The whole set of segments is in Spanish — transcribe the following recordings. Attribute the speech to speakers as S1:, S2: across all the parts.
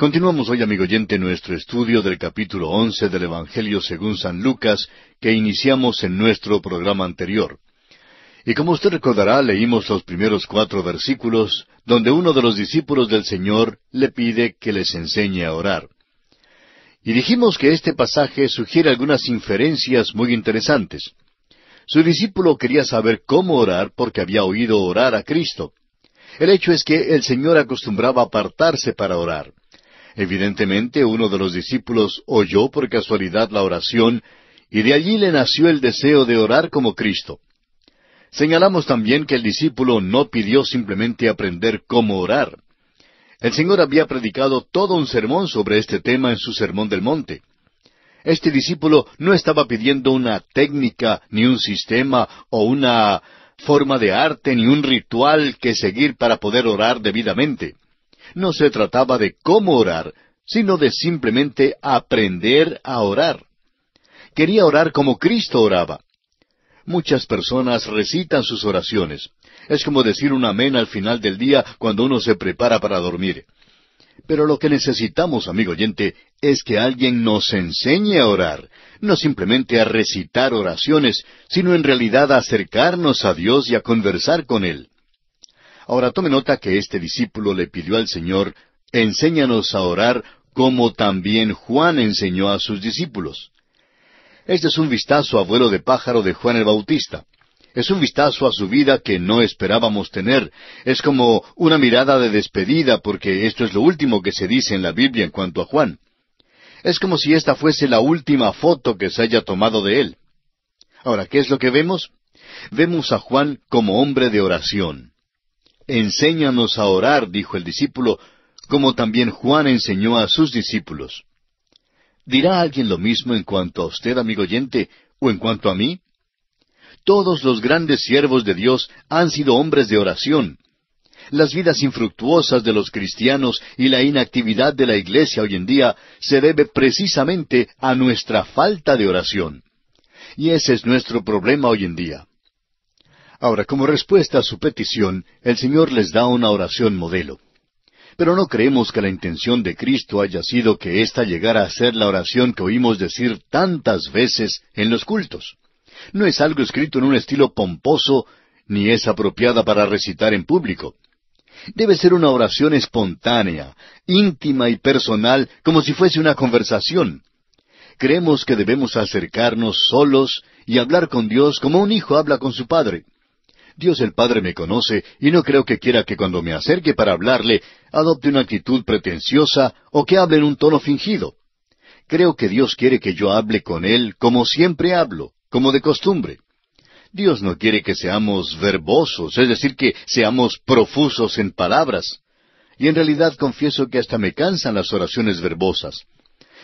S1: Continuamos hoy, amigo oyente, nuestro estudio del capítulo once del Evangelio según San Lucas, que iniciamos en nuestro programa anterior. Y como usted recordará, leímos los primeros cuatro versículos, donde uno de los discípulos del Señor le pide que les enseñe a orar. Y dijimos que este pasaje sugiere algunas inferencias muy interesantes. Su discípulo quería saber cómo orar porque había oído orar a Cristo. El hecho es que el Señor acostumbraba apartarse para orar. Evidentemente uno de los discípulos oyó por casualidad la oración y de allí le nació el deseo de orar como Cristo. Señalamos también que el discípulo no pidió simplemente aprender cómo orar. El Señor había predicado todo un sermón sobre este tema en su Sermón del Monte. Este discípulo no estaba pidiendo una técnica, ni un sistema, o una forma de arte, ni un ritual que seguir para poder orar debidamente no se trataba de cómo orar, sino de simplemente aprender a orar. Quería orar como Cristo oraba. Muchas personas recitan sus oraciones. Es como decir un amén al final del día cuando uno se prepara para dormir. Pero lo que necesitamos, amigo oyente, es que alguien nos enseñe a orar, no simplemente a recitar oraciones, sino en realidad a acercarnos a Dios y a conversar con Él. Ahora tome nota que este discípulo le pidió al Señor, enséñanos a orar como también Juan enseñó a sus discípulos. Este es un vistazo a vuelo de pájaro de Juan el Bautista. Es un vistazo a su vida que no esperábamos tener. Es como una mirada de despedida porque esto es lo último que se dice en la Biblia en cuanto a Juan. Es como si esta fuese la última foto que se haya tomado de él. Ahora, ¿qué es lo que vemos? Vemos a Juan como hombre de oración. Enséñanos a orar, dijo el discípulo, como también Juan enseñó a sus discípulos. ¿Dirá alguien lo mismo en cuanto a usted, amigo oyente, o en cuanto a mí? Todos los grandes siervos de Dios han sido hombres de oración. Las vidas infructuosas de los cristianos y la inactividad de la Iglesia hoy en día se debe precisamente a nuestra falta de oración. Y ese es nuestro problema hoy en día. Ahora, como respuesta a su petición, el Señor les da una oración modelo. Pero no creemos que la intención de Cristo haya sido que ésta llegara a ser la oración que oímos decir tantas veces en los cultos. No es algo escrito en un estilo pomposo, ni es apropiada para recitar en público. Debe ser una oración espontánea, íntima y personal, como si fuese una conversación. Creemos que debemos acercarnos solos y hablar con Dios como un hijo habla con su padre. Dios el Padre me conoce y no creo que quiera que cuando me acerque para hablarle adopte una actitud pretenciosa o que hable en un tono fingido. Creo que Dios quiere que yo hable con Él como siempre hablo, como de costumbre. Dios no quiere que seamos verbosos, es decir, que seamos profusos en palabras. Y en realidad confieso que hasta me cansan las oraciones verbosas.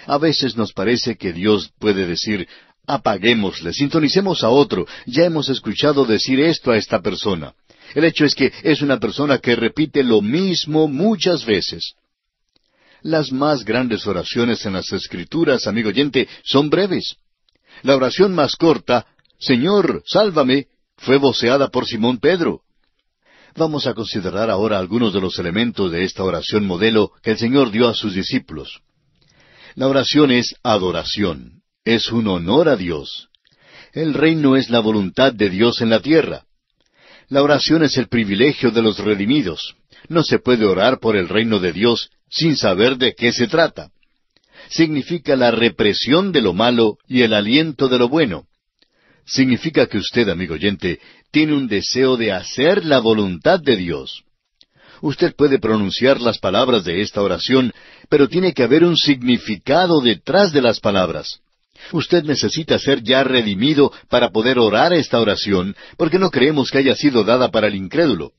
S1: A veces nos parece que Dios puede decir, Apaguémosle, sintonicemos a otro. Ya hemos escuchado decir esto a esta persona. El hecho es que es una persona que repite lo mismo muchas veces. Las más grandes oraciones en las Escrituras, amigo oyente, son breves. La oración más corta, Señor, sálvame, fue voceada por Simón Pedro. Vamos a considerar ahora algunos de los elementos de esta oración modelo que el Señor dio a sus discípulos. La oración es adoración, es un honor a Dios. El reino es la voluntad de Dios en la tierra. La oración es el privilegio de los redimidos. No se puede orar por el reino de Dios sin saber de qué se trata. Significa la represión de lo malo y el aliento de lo bueno. Significa que usted, amigo oyente, tiene un deseo de hacer la voluntad de Dios. Usted puede pronunciar las palabras de esta oración, pero tiene que haber un significado detrás de las palabras. Usted necesita ser ya redimido para poder orar esta oración, porque no creemos que haya sido dada para el incrédulo.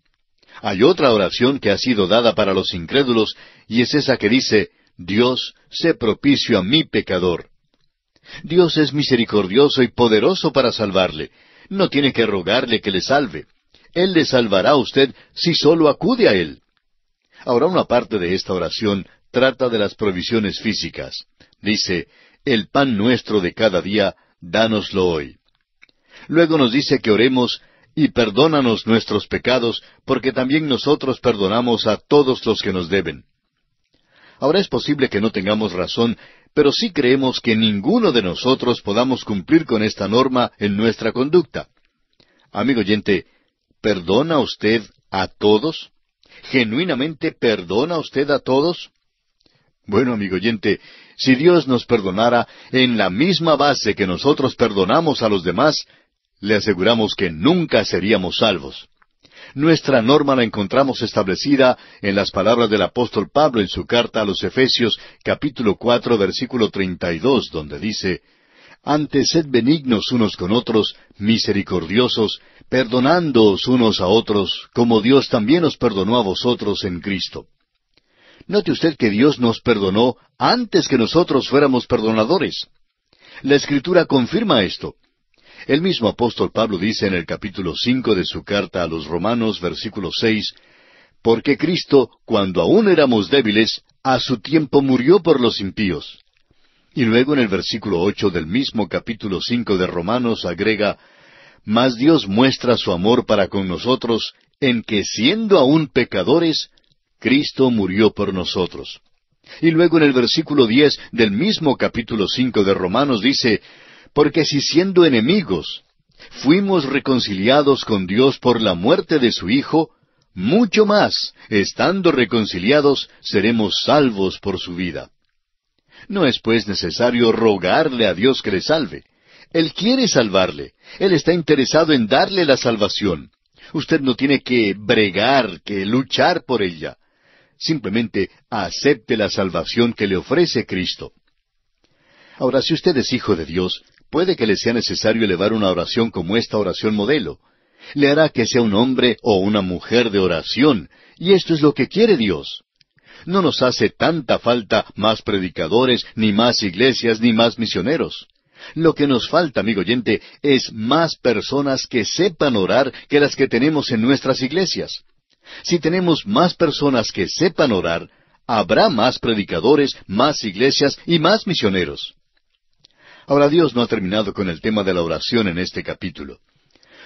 S1: Hay otra oración que ha sido dada para los incrédulos, y es esa que dice, Dios, sé propicio a mi pecador. Dios es misericordioso y poderoso para salvarle. No tiene que rogarle que le salve. Él le salvará a usted si solo acude a Él. Ahora una parte de esta oración trata de las provisiones físicas. Dice, el pan nuestro de cada día, dánoslo hoy. Luego nos dice que oremos, y perdónanos nuestros pecados, porque también nosotros perdonamos a todos los que nos deben. Ahora es posible que no tengamos razón, pero sí creemos que ninguno de nosotros podamos cumplir con esta norma en nuestra conducta. Amigo oyente, ¿perdona usted a todos? ¿Genuinamente perdona usted a todos? Bueno, amigo oyente, si Dios nos perdonara en la misma base que nosotros perdonamos a los demás, le aseguramos que nunca seríamos salvos. Nuestra norma la encontramos establecida en las palabras del apóstol Pablo en su carta a los Efesios capítulo cuatro versículo treinta y dos, donde dice Antes sed benignos unos con otros, misericordiosos, perdonándoos unos a otros, como Dios también os perdonó a vosotros en Cristo. Note usted que Dios nos perdonó antes que nosotros fuéramos perdonadores. La Escritura confirma esto. El mismo apóstol Pablo dice en el capítulo cinco de su carta a los Romanos, versículo seis, porque Cristo, cuando aún éramos débiles, a su tiempo murió por los impíos. Y luego en el versículo ocho del mismo capítulo cinco de Romanos agrega Mas Dios muestra su amor para con nosotros en que siendo aún pecadores, Cristo murió por nosotros. Y luego en el versículo diez del mismo capítulo cinco de Romanos dice, Porque si siendo enemigos fuimos reconciliados con Dios por la muerte de su Hijo, mucho más, estando reconciliados, seremos salvos por su vida. No es pues necesario rogarle a Dios que le salve. Él quiere salvarle. Él está interesado en darle la salvación. Usted no tiene que bregar, que luchar por ella simplemente acepte la salvación que le ofrece Cristo. Ahora, si usted es hijo de Dios, puede que le sea necesario elevar una oración como esta oración modelo. Le hará que sea un hombre o una mujer de oración, y esto es lo que quiere Dios. No nos hace tanta falta más predicadores, ni más iglesias, ni más misioneros. Lo que nos falta, amigo oyente, es más personas que sepan orar que las que tenemos en nuestras iglesias. Si tenemos más personas que sepan orar, habrá más predicadores, más iglesias y más misioneros. Ahora Dios no ha terminado con el tema de la oración en este capítulo.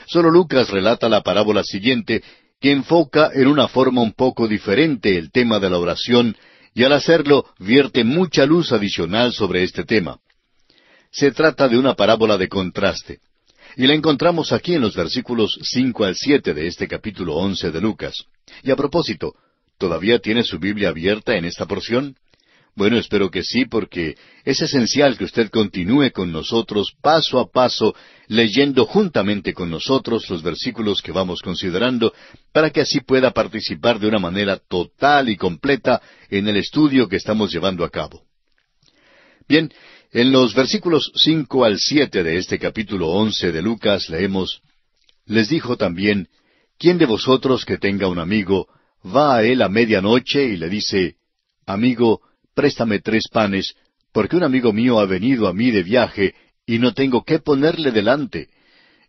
S1: Solo Lucas relata la parábola siguiente, que enfoca en una forma un poco diferente el tema de la oración, y al hacerlo vierte mucha luz adicional sobre este tema. Se trata de una parábola de contraste. Y la encontramos aquí en los versículos cinco al siete de este capítulo once de Lucas. Y a propósito, ¿todavía tiene su Biblia abierta en esta porción? Bueno, espero que sí, porque es esencial que usted continúe con nosotros paso a paso, leyendo juntamente con nosotros los versículos que vamos considerando, para que así pueda participar de una manera total y completa en el estudio que estamos llevando a cabo. Bien, en los versículos cinco al siete de este capítulo once de Lucas leemos Les dijo también ¿Quién de vosotros que tenga un amigo va a él a medianoche y le dice Amigo, préstame tres panes, porque un amigo mío ha venido a mí de viaje y no tengo qué ponerle delante.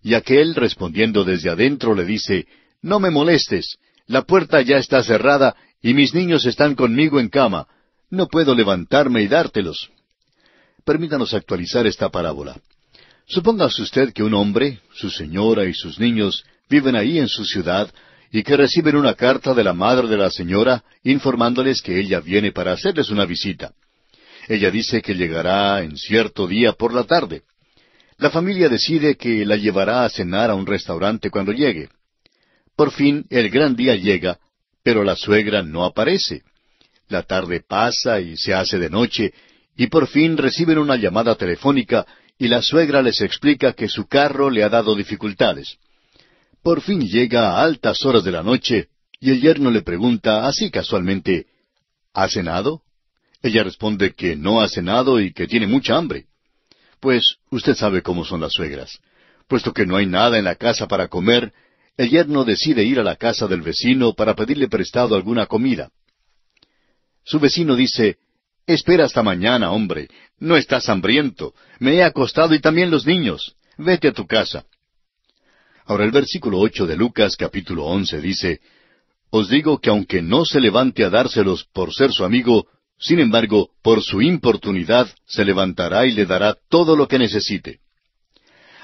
S1: Y aquel, respondiendo desde adentro, le dice, No me molestes, la puerta ya está cerrada y mis niños están conmigo en cama, no puedo levantarme y dártelos. Permítanos actualizar esta parábola. Supóngase usted que un hombre, su señora y sus niños viven ahí en su ciudad y que reciben una carta de la madre de la señora informándoles que ella viene para hacerles una visita. Ella dice que llegará en cierto día por la tarde. La familia decide que la llevará a cenar a un restaurante cuando llegue. Por fin el gran día llega, pero la suegra no aparece. La tarde pasa y se hace de noche, y por fin reciben una llamada telefónica y la suegra les explica que su carro le ha dado dificultades. Por fin llega a altas horas de la noche y el yerno le pregunta así casualmente, ¿Ha cenado? Ella responde que no ha cenado y que tiene mucha hambre. Pues usted sabe cómo son las suegras. Puesto que no hay nada en la casa para comer, el yerno decide ir a la casa del vecino para pedirle prestado alguna comida. Su vecino dice, Espera hasta mañana, hombre. No estás hambriento. Me he acostado y también los niños. Vete a tu casa. Ahora el versículo ocho de Lucas capítulo once dice Os digo que aunque no se levante a dárselos por ser su amigo, sin embargo, por su importunidad se levantará y le dará todo lo que necesite.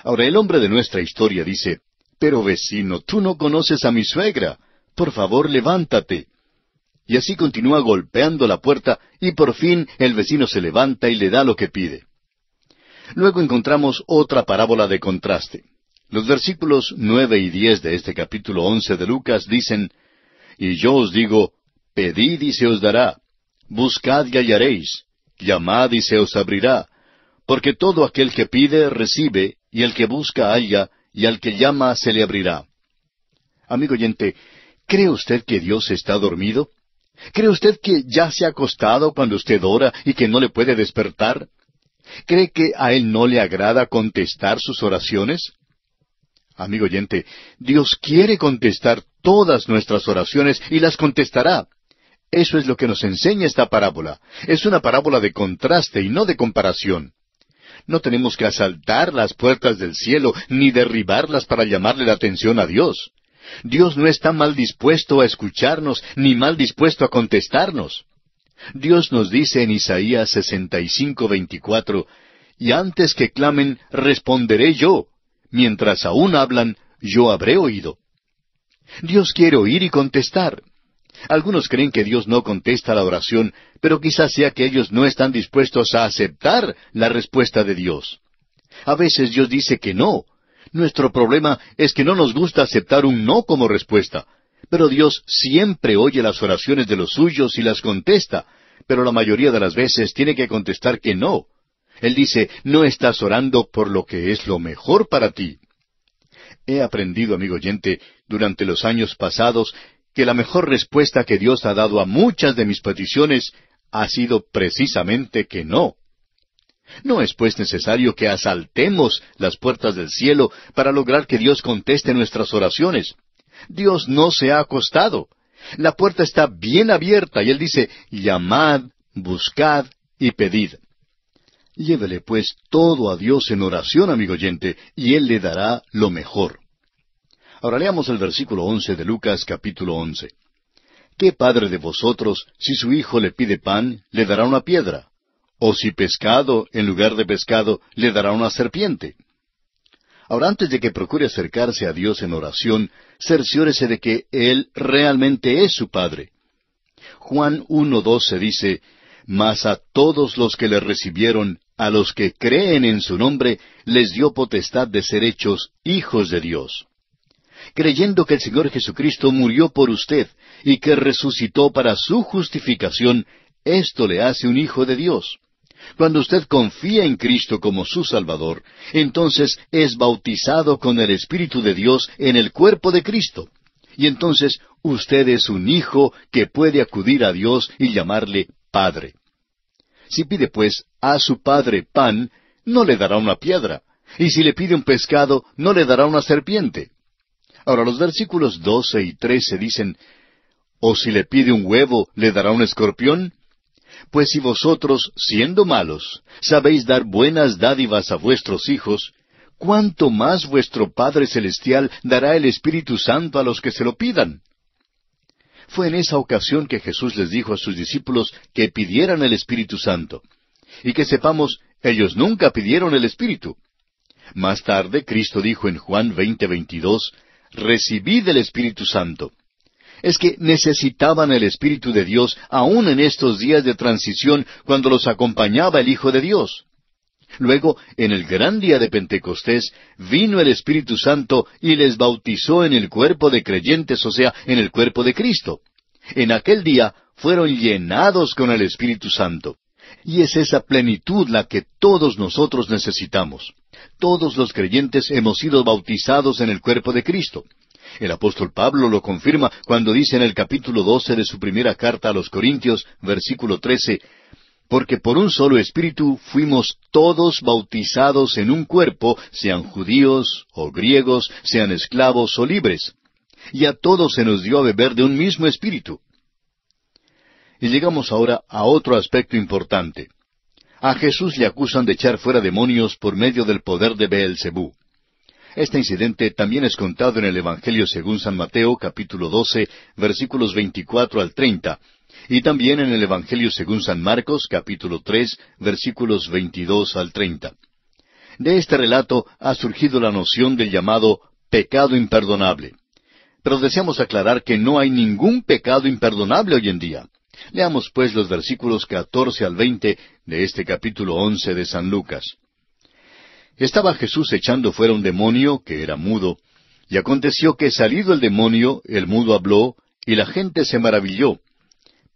S1: Ahora el hombre de nuestra historia dice Pero vecino, tú no conoces a mi suegra. Por favor, levántate. Y así continúa golpeando la puerta y por fin el vecino se levanta y le da lo que pide. Luego encontramos otra parábola de contraste. Los versículos nueve y diez de este capítulo once de Lucas dicen Y yo os digo, pedid y se os dará, buscad y hallaréis, llamad y se os abrirá, porque todo aquel que pide recibe, y el que busca halla, y al que llama se le abrirá. Amigo oyente, ¿cree usted que Dios está dormido? ¿Cree usted que ya se ha acostado cuando usted ora y que no le puede despertar? ¿Cree que a Él no le agrada contestar sus oraciones? Amigo oyente, Dios quiere contestar todas nuestras oraciones y las contestará. Eso es lo que nos enseña esta parábola. Es una parábola de contraste y no de comparación. No tenemos que asaltar las puertas del cielo ni derribarlas para llamarle la atención a Dios. Dios no está mal dispuesto a escucharnos ni mal dispuesto a contestarnos. Dios nos dice en Isaías cinco y antes que clamen, responderé yo. Mientras aún hablan, yo habré oído. Dios quiere oír y contestar. Algunos creen que Dios no contesta la oración, pero quizás sea que ellos no están dispuestos a aceptar la respuesta de Dios. A veces Dios dice que no, nuestro problema es que no nos gusta aceptar un no como respuesta. Pero Dios siempre oye las oraciones de los suyos y las contesta, pero la mayoría de las veces tiene que contestar que no. Él dice, no estás orando por lo que es lo mejor para ti. He aprendido, amigo oyente, durante los años pasados, que la mejor respuesta que Dios ha dado a muchas de mis peticiones ha sido precisamente que no. No es pues necesario que asaltemos las puertas del cielo para lograr que Dios conteste nuestras oraciones. Dios no se ha acostado. La puerta está bien abierta y Él dice, llamad, buscad y pedid. Llévele pues todo a Dios en oración, amigo oyente, y Él le dará lo mejor. Ahora leamos el versículo once de Lucas capítulo once. ¿Qué padre de vosotros, si su hijo le pide pan, le dará una piedra? O si pescado, en lugar de pescado, le dará una serpiente. Ahora, antes de que procure acercarse a Dios en oración, cerciórese de que Él realmente es su Padre. Juan 1.12 dice, Mas a todos los que le recibieron, a los que creen en su nombre, les dio potestad de ser hechos hijos de Dios. Creyendo que el Señor Jesucristo murió por usted y que resucitó para su justificación, esto le hace un hijo de Dios. Cuando usted confía en Cristo como su Salvador, entonces es bautizado con el Espíritu de Dios en el cuerpo de Cristo. Y entonces usted es un hijo que puede acudir a Dios y llamarle Padre. Si pide pues a su Padre pan, no le dará una piedra. Y si le pide un pescado, no le dará una serpiente. Ahora los versículos doce y trece dicen, ¿O si le pide un huevo, le dará un escorpión? Pues si vosotros, siendo malos, sabéis dar buenas dádivas a vuestros hijos, ¿cuánto más vuestro Padre Celestial dará el Espíritu Santo a los que se lo pidan? Fue en esa ocasión que Jesús les dijo a sus discípulos que pidieran el Espíritu Santo. Y que sepamos, ellos nunca pidieron el Espíritu. Más tarde Cristo dijo en Juan 20:22, Recibid el Espíritu Santo es que necesitaban el Espíritu de Dios aún en estos días de transición cuando los acompañaba el Hijo de Dios. Luego, en el gran día de Pentecostés, vino el Espíritu Santo y les bautizó en el cuerpo de creyentes, o sea, en el cuerpo de Cristo. En aquel día fueron llenados con el Espíritu Santo. Y es esa plenitud la que todos nosotros necesitamos. Todos los creyentes hemos sido bautizados en el cuerpo de Cristo. El apóstol Pablo lo confirma cuando dice en el capítulo 12 de su primera carta a los Corintios, versículo 13, porque por un solo espíritu fuimos todos bautizados en un cuerpo, sean judíos o griegos, sean esclavos o libres. Y a todos se nos dio a beber de un mismo espíritu. Y llegamos ahora a otro aspecto importante. A Jesús le acusan de echar fuera demonios por medio del poder de Beelzebú. Este incidente también es contado en el Evangelio según San Mateo capítulo 12 versículos 24 al 30 y también en el Evangelio según San Marcos capítulo 3 versículos 22 al 30. De este relato ha surgido la noción del llamado pecado imperdonable. Pero deseamos aclarar que no hay ningún pecado imperdonable hoy en día. Leamos pues los versículos 14 al 20 de este capítulo 11 de San Lucas. Estaba Jesús echando fuera un demonio que era mudo, y aconteció que salido el demonio, el mudo habló, y la gente se maravilló.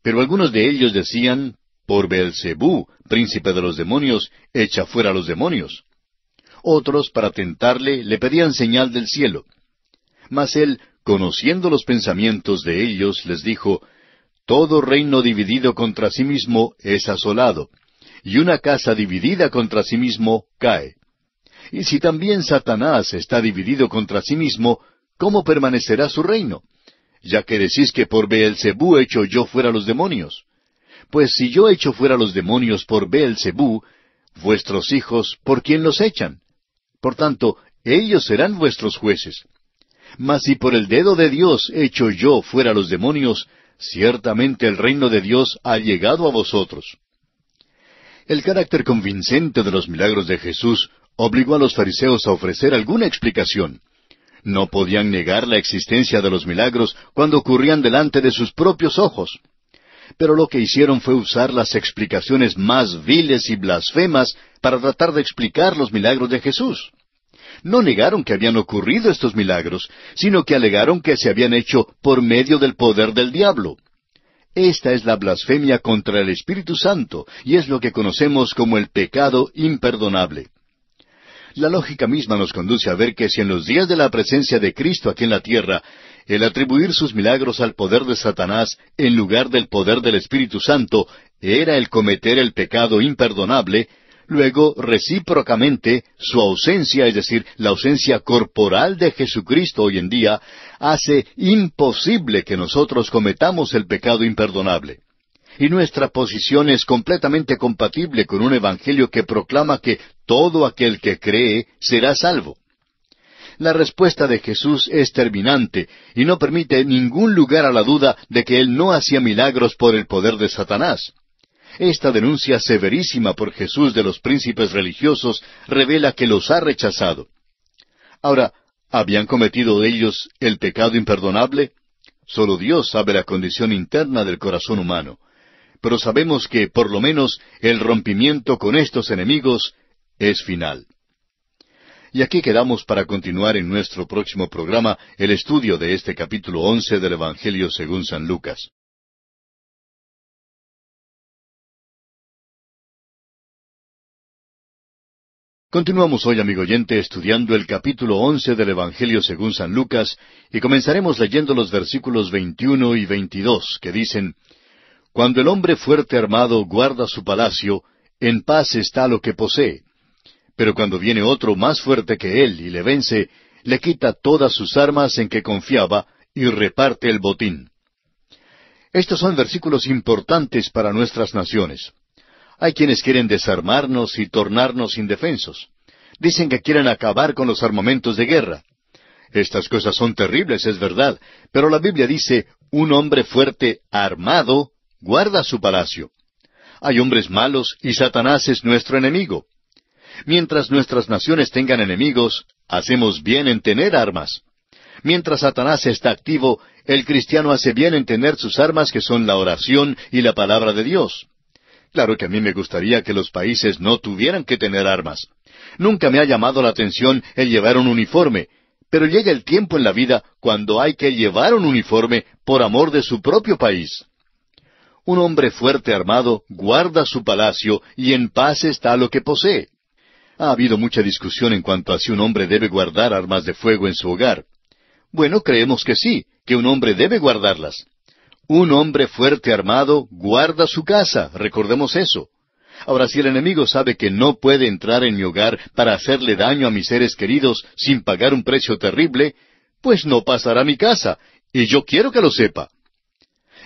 S1: Pero algunos de ellos decían, por Beelzebú, príncipe de los demonios, echa fuera los demonios. Otros, para tentarle, le pedían señal del cielo. Mas él, conociendo los pensamientos de ellos, les dijo, Todo reino dividido contra sí mismo es asolado, y una casa dividida contra sí mismo cae. Y si también Satanás está dividido contra sí mismo, ¿cómo permanecerá su reino? Ya que decís que por Beelzebú hecho yo fuera los demonios. Pues si yo echo fuera los demonios por Beelzebú, vuestros hijos, ¿por quién los echan? Por tanto, ellos serán vuestros jueces. Mas si por el dedo de Dios echo yo fuera los demonios, ciertamente el reino de Dios ha llegado a vosotros. El carácter convincente de los milagros de Jesús obligó a los fariseos a ofrecer alguna explicación. No podían negar la existencia de los milagros cuando ocurrían delante de sus propios ojos. Pero lo que hicieron fue usar las explicaciones más viles y blasfemas para tratar de explicar los milagros de Jesús. No negaron que habían ocurrido estos milagros, sino que alegaron que se habían hecho por medio del poder del diablo. Esta es la blasfemia contra el Espíritu Santo, y es lo que conocemos como el pecado imperdonable. La lógica misma nos conduce a ver que si en los días de la presencia de Cristo aquí en la tierra, el atribuir sus milagros al poder de Satanás en lugar del poder del Espíritu Santo era el cometer el pecado imperdonable, luego recíprocamente su ausencia, es decir, la ausencia corporal de Jesucristo hoy en día, hace imposible que nosotros cometamos el pecado imperdonable. Y nuestra posición es completamente compatible con un Evangelio que proclama que todo aquel que cree será salvo. La respuesta de Jesús es terminante y no permite ningún lugar a la duda de que Él no hacía milagros por el poder de Satanás. Esta denuncia severísima por Jesús de los príncipes religiosos revela que los ha rechazado. Ahora, ¿habían cometido ellos el pecado imperdonable? Solo Dios sabe la condición interna del corazón humano pero sabemos que, por lo menos, el rompimiento con estos enemigos es final. Y aquí quedamos para continuar en nuestro próximo programa el estudio de este capítulo once del Evangelio según San Lucas. Continuamos hoy, amigo oyente, estudiando el capítulo once del Evangelio según San Lucas, y comenzaremos leyendo los versículos veintiuno y veintidós, que dicen cuando el hombre fuerte armado guarda su palacio, en paz está lo que posee. Pero cuando viene otro más fuerte que él y le vence, le quita todas sus armas en que confiaba y reparte el botín. Estos son versículos importantes para nuestras naciones. Hay quienes quieren desarmarnos y tornarnos indefensos. Dicen que quieren acabar con los armamentos de guerra. Estas cosas son terribles, es verdad, pero la Biblia dice, un hombre fuerte armado guarda su palacio. Hay hombres malos y Satanás es nuestro enemigo. Mientras nuestras naciones tengan enemigos, hacemos bien en tener armas. Mientras Satanás está activo, el cristiano hace bien en tener sus armas que son la oración y la palabra de Dios. Claro que a mí me gustaría que los países no tuvieran que tener armas. Nunca me ha llamado la atención el llevar un uniforme, pero llega el tiempo en la vida cuando hay que llevar un uniforme por amor de su propio país. Un hombre fuerte armado guarda su palacio y en paz está lo que posee. Ha habido mucha discusión en cuanto a si un hombre debe guardar armas de fuego en su hogar. Bueno, creemos que sí, que un hombre debe guardarlas. Un hombre fuerte armado guarda su casa, recordemos eso. Ahora, si el enemigo sabe que no puede entrar en mi hogar para hacerle daño a mis seres queridos sin pagar un precio terrible, pues no pasará mi casa, y yo quiero que lo sepa.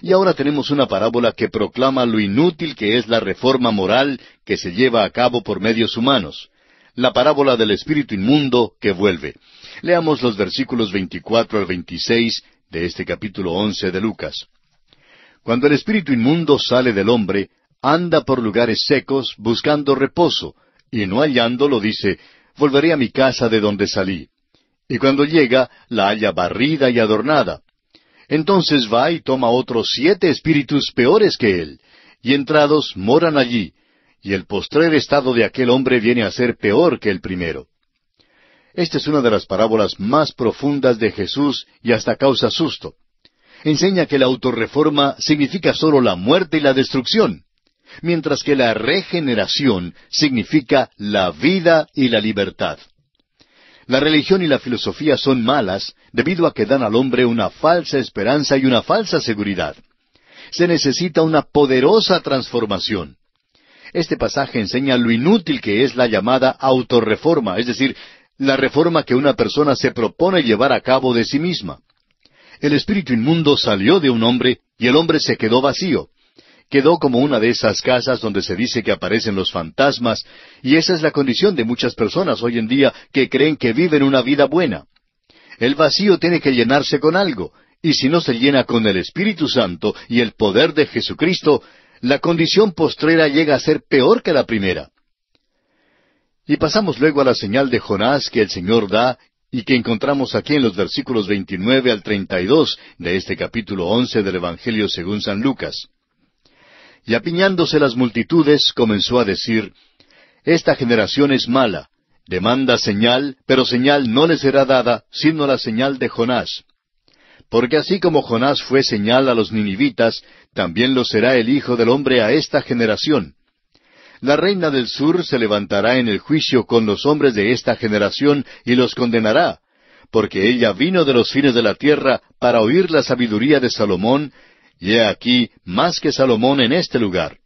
S1: Y ahora tenemos una parábola que proclama lo inútil que es la reforma moral que se lleva a cabo por medios humanos. La parábola del espíritu inmundo que vuelve. Leamos los versículos 24 al 26 de este capítulo 11 de Lucas. Cuando el espíritu inmundo sale del hombre, anda por lugares secos buscando reposo, y no hallándolo dice, volveré a mi casa de donde salí. Y cuando llega, la halla barrida y adornada entonces va y toma otros siete espíritus peores que él, y entrados moran allí, y el postrer estado de aquel hombre viene a ser peor que el primero. Esta es una de las parábolas más profundas de Jesús y hasta causa susto. Enseña que la autorreforma significa sólo la muerte y la destrucción, mientras que la regeneración significa la vida y la libertad. La religión y la filosofía son malas debido a que dan al hombre una falsa esperanza y una falsa seguridad. Se necesita una poderosa transformación. Este pasaje enseña lo inútil que es la llamada autorreforma, es decir, la reforma que una persona se propone llevar a cabo de sí misma. El espíritu inmundo salió de un hombre y el hombre se quedó vacío quedó como una de esas casas donde se dice que aparecen los fantasmas, y esa es la condición de muchas personas hoy en día que creen que viven una vida buena. El vacío tiene que llenarse con algo, y si no se llena con el Espíritu Santo y el poder de Jesucristo, la condición postrera llega a ser peor que la primera. Y pasamos luego a la señal de Jonás que el Señor da y que encontramos aquí en los versículos 29 al 32 de este capítulo 11 del Evangelio según San Lucas. Y apiñándose las multitudes, comenzó a decir, Esta generación es mala, demanda señal, pero señal no le será dada, sino la señal de Jonás. Porque así como Jonás fue señal a los ninivitas, también lo será el Hijo del Hombre a esta generación. La reina del sur se levantará en el juicio con los hombres de esta generación y los condenará, porque ella vino de los fines de la tierra para oír la sabiduría de Salomón, y he aquí más que Salomón en este lugar.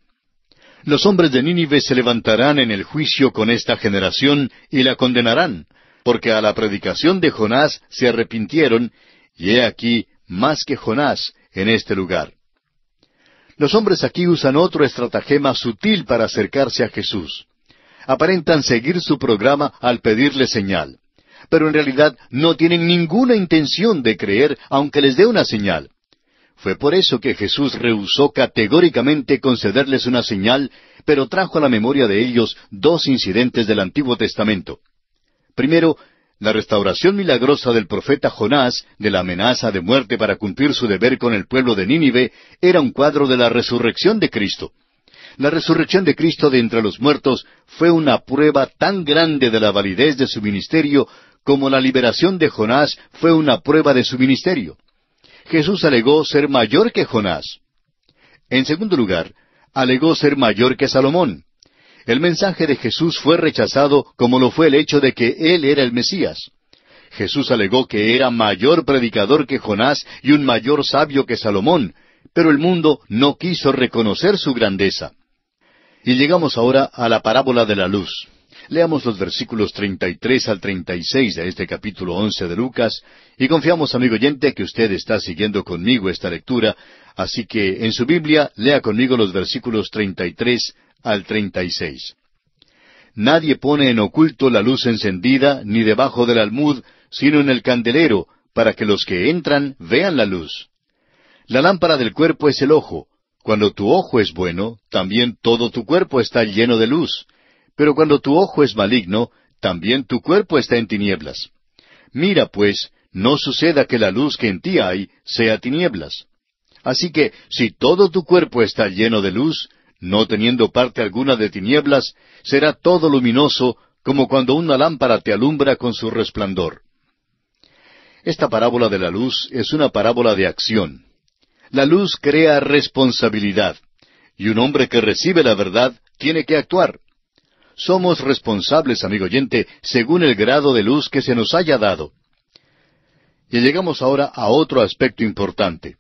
S1: Los hombres de Nínive se levantarán en el juicio con esta generación y la condenarán, porque a la predicación de Jonás se arrepintieron, y he aquí más que Jonás en este lugar. Los hombres aquí usan otro estratagema sutil para acercarse a Jesús. Aparentan seguir su programa al pedirle señal, pero en realidad no tienen ninguna intención de creer aunque les dé una señal. Fue por eso que Jesús rehusó categóricamente concederles una señal, pero trajo a la memoria de ellos dos incidentes del Antiguo Testamento. Primero, la restauración milagrosa del profeta Jonás de la amenaza de muerte para cumplir su deber con el pueblo de Nínive era un cuadro de la resurrección de Cristo. La resurrección de Cristo de entre los muertos fue una prueba tan grande de la validez de su ministerio como la liberación de Jonás fue una prueba de su ministerio. Jesús alegó ser mayor que Jonás. En segundo lugar, alegó ser mayor que Salomón. El mensaje de Jesús fue rechazado como lo fue el hecho de que él era el Mesías. Jesús alegó que era mayor predicador que Jonás y un mayor sabio que Salomón, pero el mundo no quiso reconocer su grandeza. Y llegamos ahora a la parábola de la luz. Leamos los versículos 33 al 36 de este capítulo 11 de Lucas y confiamos, amigo oyente, que usted está siguiendo conmigo esta lectura, así que en su Biblia lea conmigo los versículos 33 al 36. Nadie pone en oculto la luz encendida ni debajo del almud, sino en el candelero, para que los que entran vean la luz. La lámpara del cuerpo es el ojo. Cuando tu ojo es bueno, también todo tu cuerpo está lleno de luz. Pero cuando tu ojo es maligno, también tu cuerpo está en tinieblas. Mira, pues, no suceda que la luz que en ti hay sea tinieblas. Así que, si todo tu cuerpo está lleno de luz, no teniendo parte alguna de tinieblas, será todo luminoso, como cuando una lámpara te alumbra con su resplandor. Esta parábola de la luz es una parábola de acción. La luz crea responsabilidad, y un hombre que recibe la verdad tiene que actuar. Somos responsables, amigo oyente, según el grado de luz que se nos haya dado. Y llegamos ahora a otro aspecto importante.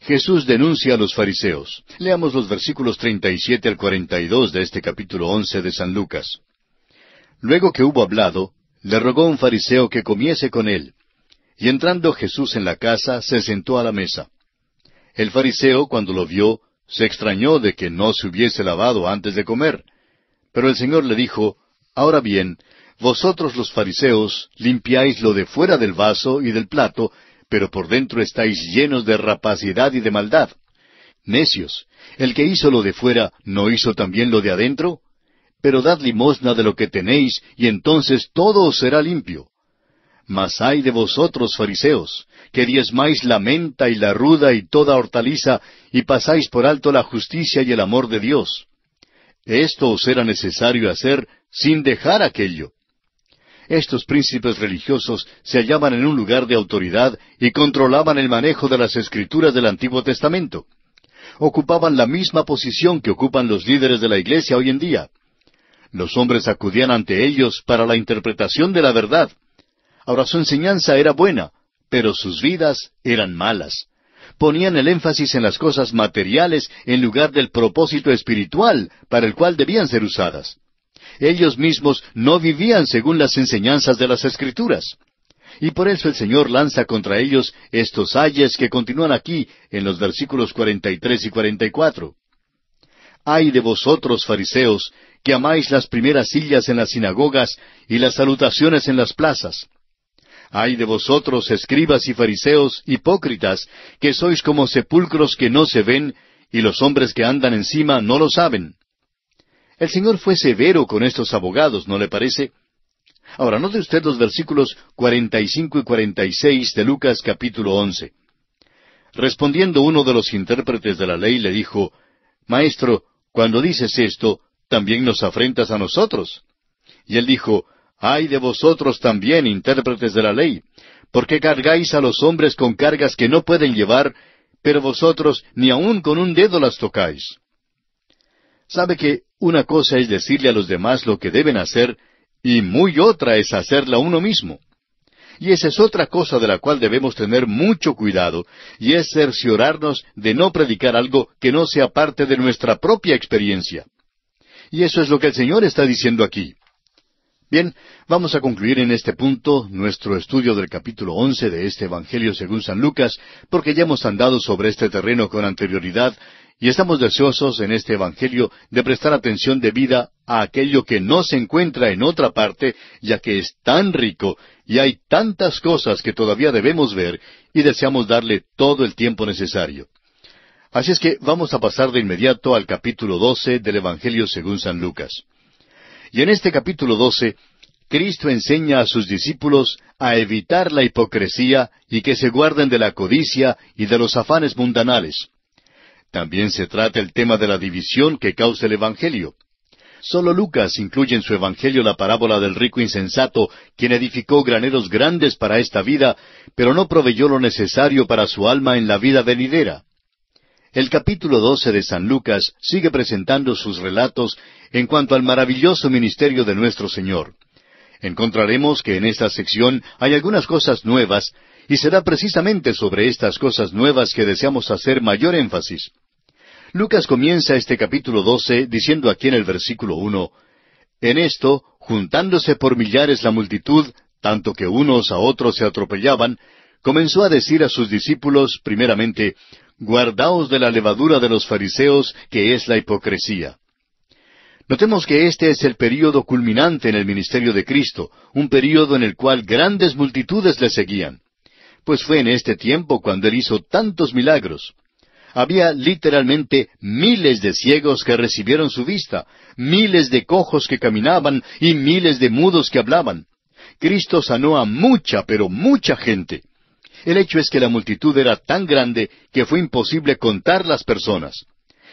S1: Jesús denuncia a los fariseos. Leamos los versículos 37 al 42 de este capítulo 11 de San Lucas. Luego que hubo hablado, le rogó un fariseo que comiese con él. Y entrando Jesús en la casa, se sentó a la mesa. El fariseo, cuando lo vio, se extrañó de que no se hubiese lavado antes de comer, pero el Señor le dijo, Ahora bien, vosotros los fariseos limpiáis lo de fuera del vaso y del plato, pero por dentro estáis llenos de rapacidad y de maldad. Necios, el que hizo lo de fuera, ¿no hizo también lo de adentro? Pero dad limosna de lo que tenéis, y entonces todo os será limpio. Mas ay de vosotros, fariseos, que diezmáis la menta y la ruda y toda hortaliza, y pasáis por alto la justicia y el amor de Dios. Esto os era necesario hacer sin dejar aquello. Estos príncipes religiosos se hallaban en un lugar de autoridad y controlaban el manejo de las escrituras del Antiguo Testamento. Ocupaban la misma posición que ocupan los líderes de la Iglesia hoy en día. Los hombres acudían ante ellos para la interpretación de la verdad. Ahora su enseñanza era buena, pero sus vidas eran malas ponían el énfasis en las cosas materiales en lugar del propósito espiritual para el cual debían ser usadas. Ellos mismos no vivían según las enseñanzas de las Escrituras. Y por eso el Señor lanza contra ellos estos ayes que continúan aquí en los versículos 43 y 44. Ay de vosotros, fariseos, que amáis las primeras sillas en las sinagogas y las salutaciones en las plazas, Ay de vosotros, escribas y fariseos, hipócritas, que sois como sepulcros que no se ven, y los hombres que andan encima no lo saben. El Señor fue severo con estos abogados, ¿no le parece? Ahora, note usted los versículos 45 y 46 de Lucas capítulo 11. Respondiendo uno de los intérpretes de la ley le dijo, Maestro, cuando dices esto, también nos afrentas a nosotros. Y él dijo, «Hay de vosotros también, intérpretes de la ley, porque cargáis a los hombres con cargas que no pueden llevar, pero vosotros ni aun con un dedo las tocáis. Sabe que una cosa es decirle a los demás lo que deben hacer, y muy otra es hacerla uno mismo. Y esa es otra cosa de la cual debemos tener mucho cuidado, y es cerciorarnos de no predicar algo que no sea parte de nuestra propia experiencia. Y eso es lo que el Señor está diciendo aquí. Bien, vamos a concluir en este punto nuestro estudio del capítulo once de este Evangelio según San Lucas, porque ya hemos andado sobre este terreno con anterioridad y estamos deseosos en este Evangelio de prestar atención debida a aquello que no se encuentra en otra parte, ya que es tan rico y hay tantas cosas que todavía debemos ver y deseamos darle todo el tiempo necesario. Así es que vamos a pasar de inmediato al capítulo doce del Evangelio según San Lucas. Y en este capítulo 12, Cristo enseña a sus discípulos a evitar la hipocresía y que se guarden de la codicia y de los afanes mundanales. También se trata el tema de la división que causa el Evangelio. Solo Lucas incluye en su Evangelio la parábola del rico insensato, quien edificó graneros grandes para esta vida, pero no proveyó lo necesario para su alma en la vida venidera. El capítulo 12 de San Lucas sigue presentando sus relatos en cuanto al maravilloso ministerio de nuestro Señor. Encontraremos que en esta sección hay algunas cosas nuevas, y será precisamente sobre estas cosas nuevas que deseamos hacer mayor énfasis. Lucas comienza este capítulo 12 diciendo aquí en el versículo 1, En esto, juntándose por millares la multitud, tanto que unos a otros se atropellaban, comenzó a decir a sus discípulos, primeramente, guardaos de la levadura de los fariseos, que es la hipocresía. Notemos que este es el período culminante en el ministerio de Cristo, un período en el cual grandes multitudes le seguían. Pues fue en este tiempo cuando él hizo tantos milagros. Había literalmente miles de ciegos que recibieron su vista, miles de cojos que caminaban y miles de mudos que hablaban. Cristo sanó a mucha, pero mucha gente. El hecho es que la multitud era tan grande que fue imposible contar las personas.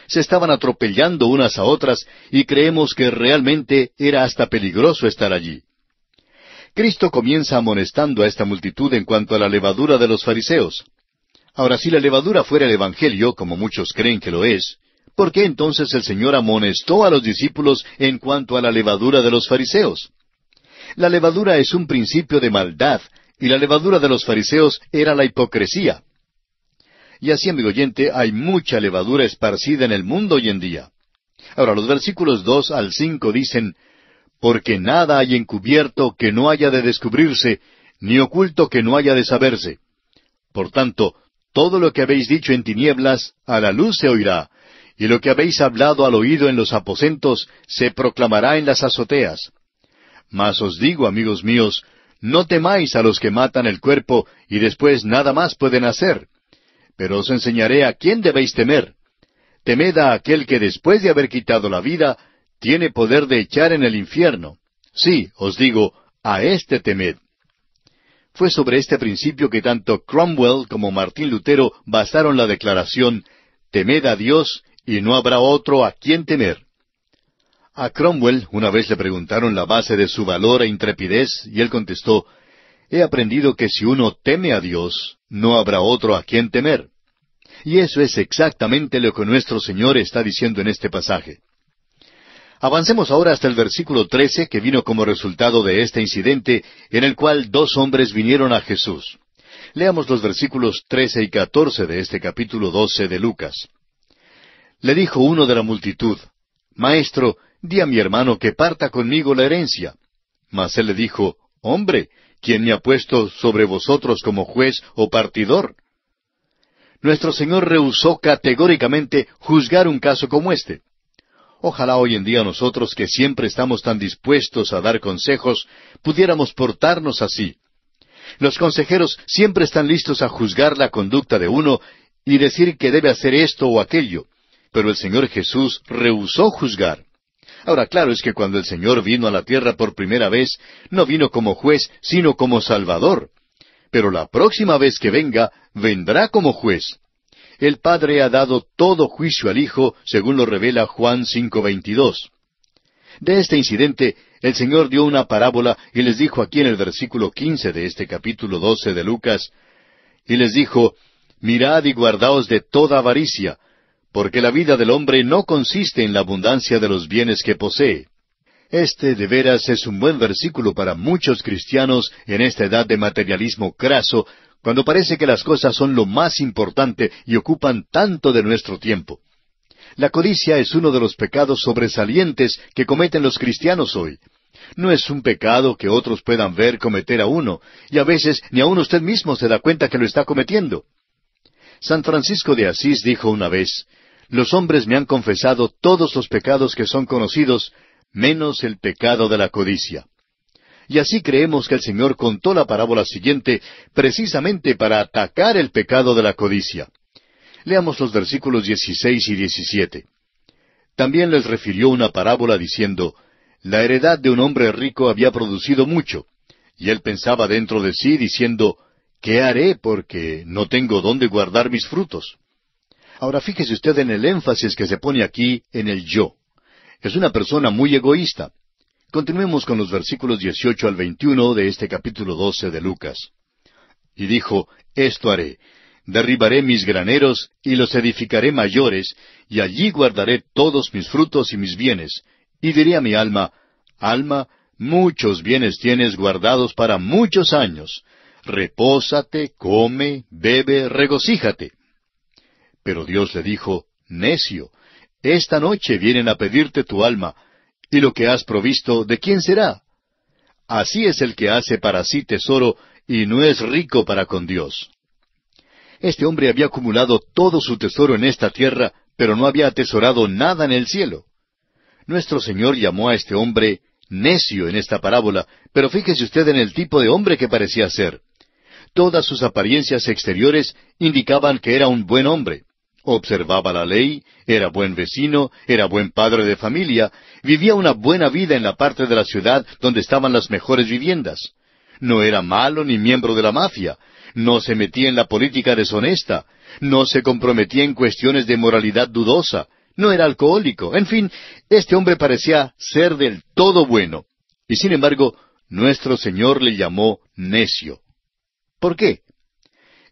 S1: Se estaban atropellando unas a otras y creemos que realmente era hasta peligroso estar allí. Cristo comienza amonestando a esta multitud en cuanto a la levadura de los fariseos. Ahora, si la levadura fuera el Evangelio, como muchos creen que lo es, ¿por qué entonces el Señor amonestó a los discípulos en cuanto a la levadura de los fariseos? La levadura es un principio de maldad y la levadura de los fariseos era la hipocresía. Y así, amigo oyente, hay mucha levadura esparcida en el mundo hoy en día. Ahora, los versículos dos al cinco dicen, Porque nada hay encubierto que no haya de descubrirse, ni oculto que no haya de saberse. Por tanto, todo lo que habéis dicho en tinieblas, a la luz se oirá, y lo que habéis hablado al oído en los aposentos, se proclamará en las azoteas. Mas os digo, amigos míos, no temáis a los que matan el cuerpo y después nada más pueden hacer. Pero os enseñaré a quién debéis temer. Temed a aquel que después de haber quitado la vida, tiene poder de echar en el infierno. Sí, os digo, a este temed. Fue sobre este principio que tanto Cromwell como Martín Lutero basaron la declaración, temed a Dios y no habrá otro a quien temer. A Cromwell una vez le preguntaron la base de su valor e intrepidez, y él contestó, He aprendido que si uno teme a Dios, no habrá otro a quien temer. Y eso es exactamente lo que nuestro Señor está diciendo en este pasaje. Avancemos ahora hasta el versículo trece que vino como resultado de este incidente en el cual dos hombres vinieron a Jesús. Leamos los versículos trece y catorce de este capítulo 12 de Lucas. Le dijo uno de la multitud, Maestro, di a mi hermano que parta conmigo la herencia. Mas él le dijo, Hombre, ¿quién me ha puesto sobre vosotros como juez o partidor? Nuestro Señor rehusó categóricamente juzgar un caso como este. Ojalá hoy en día nosotros que siempre estamos tan dispuestos a dar consejos, pudiéramos portarnos así. Los consejeros siempre están listos a juzgar la conducta de uno y decir que debe hacer esto o aquello, pero el Señor Jesús rehusó juzgar. Ahora, claro es que cuando el Señor vino a la tierra por primera vez, no vino como juez, sino como Salvador. Pero la próxima vez que venga, vendrá como juez. El Padre ha dado todo juicio al Hijo, según lo revela Juan 5:22. De este incidente, el Señor dio una parábola y les dijo aquí en el versículo 15 de este capítulo 12 de Lucas, y les dijo, Mirad y guardaos de toda avaricia, porque la vida del hombre no consiste en la abundancia de los bienes que posee. Este de veras es un buen versículo para muchos cristianos en esta edad de materialismo craso, cuando parece que las cosas son lo más importante y ocupan tanto de nuestro tiempo. La codicia es uno de los pecados sobresalientes que cometen los cristianos hoy. No es un pecado que otros puedan ver cometer a uno, y a veces ni aun usted mismo se da cuenta que lo está cometiendo. San Francisco de Asís dijo una vez, los hombres me han confesado todos los pecados que son conocidos, menos el pecado de la codicia. Y así creemos que el Señor contó la parábola siguiente precisamente para atacar el pecado de la codicia. Leamos los versículos 16 y 17. También les refirió una parábola diciendo, La heredad de un hombre rico había producido mucho, y él pensaba dentro de sí diciendo, ¿Qué haré porque no tengo dónde guardar mis frutos? Ahora fíjese usted en el énfasis que se pone aquí en el yo. Es una persona muy egoísta. Continuemos con los versículos 18 al 21 de este capítulo 12 de Lucas. Y dijo, Esto haré, derribaré mis graneros y los edificaré mayores, y allí guardaré todos mis frutos y mis bienes. Y diré a mi alma, Alma, muchos bienes tienes guardados para muchos años. Repósate, come, bebe, regocíjate. Pero Dios le dijo, Necio, esta noche vienen a pedirte tu alma, y lo que has provisto, ¿de quién será? Así es el que hace para sí tesoro y no es rico para con Dios. Este hombre había acumulado todo su tesoro en esta tierra, pero no había atesorado nada en el cielo. Nuestro Señor llamó a este hombre necio en esta parábola, pero fíjese usted en el tipo de hombre que parecía ser. Todas sus apariencias exteriores indicaban que era un buen hombre. Observaba la ley, era buen vecino, era buen padre de familia, vivía una buena vida en la parte de la ciudad donde estaban las mejores viviendas. No era malo ni miembro de la mafia, no se metía en la política deshonesta, no se comprometía en cuestiones de moralidad dudosa, no era alcohólico, en fin, este hombre parecía ser del todo bueno. Y sin embargo, nuestro Señor le llamó necio. ¿Por qué?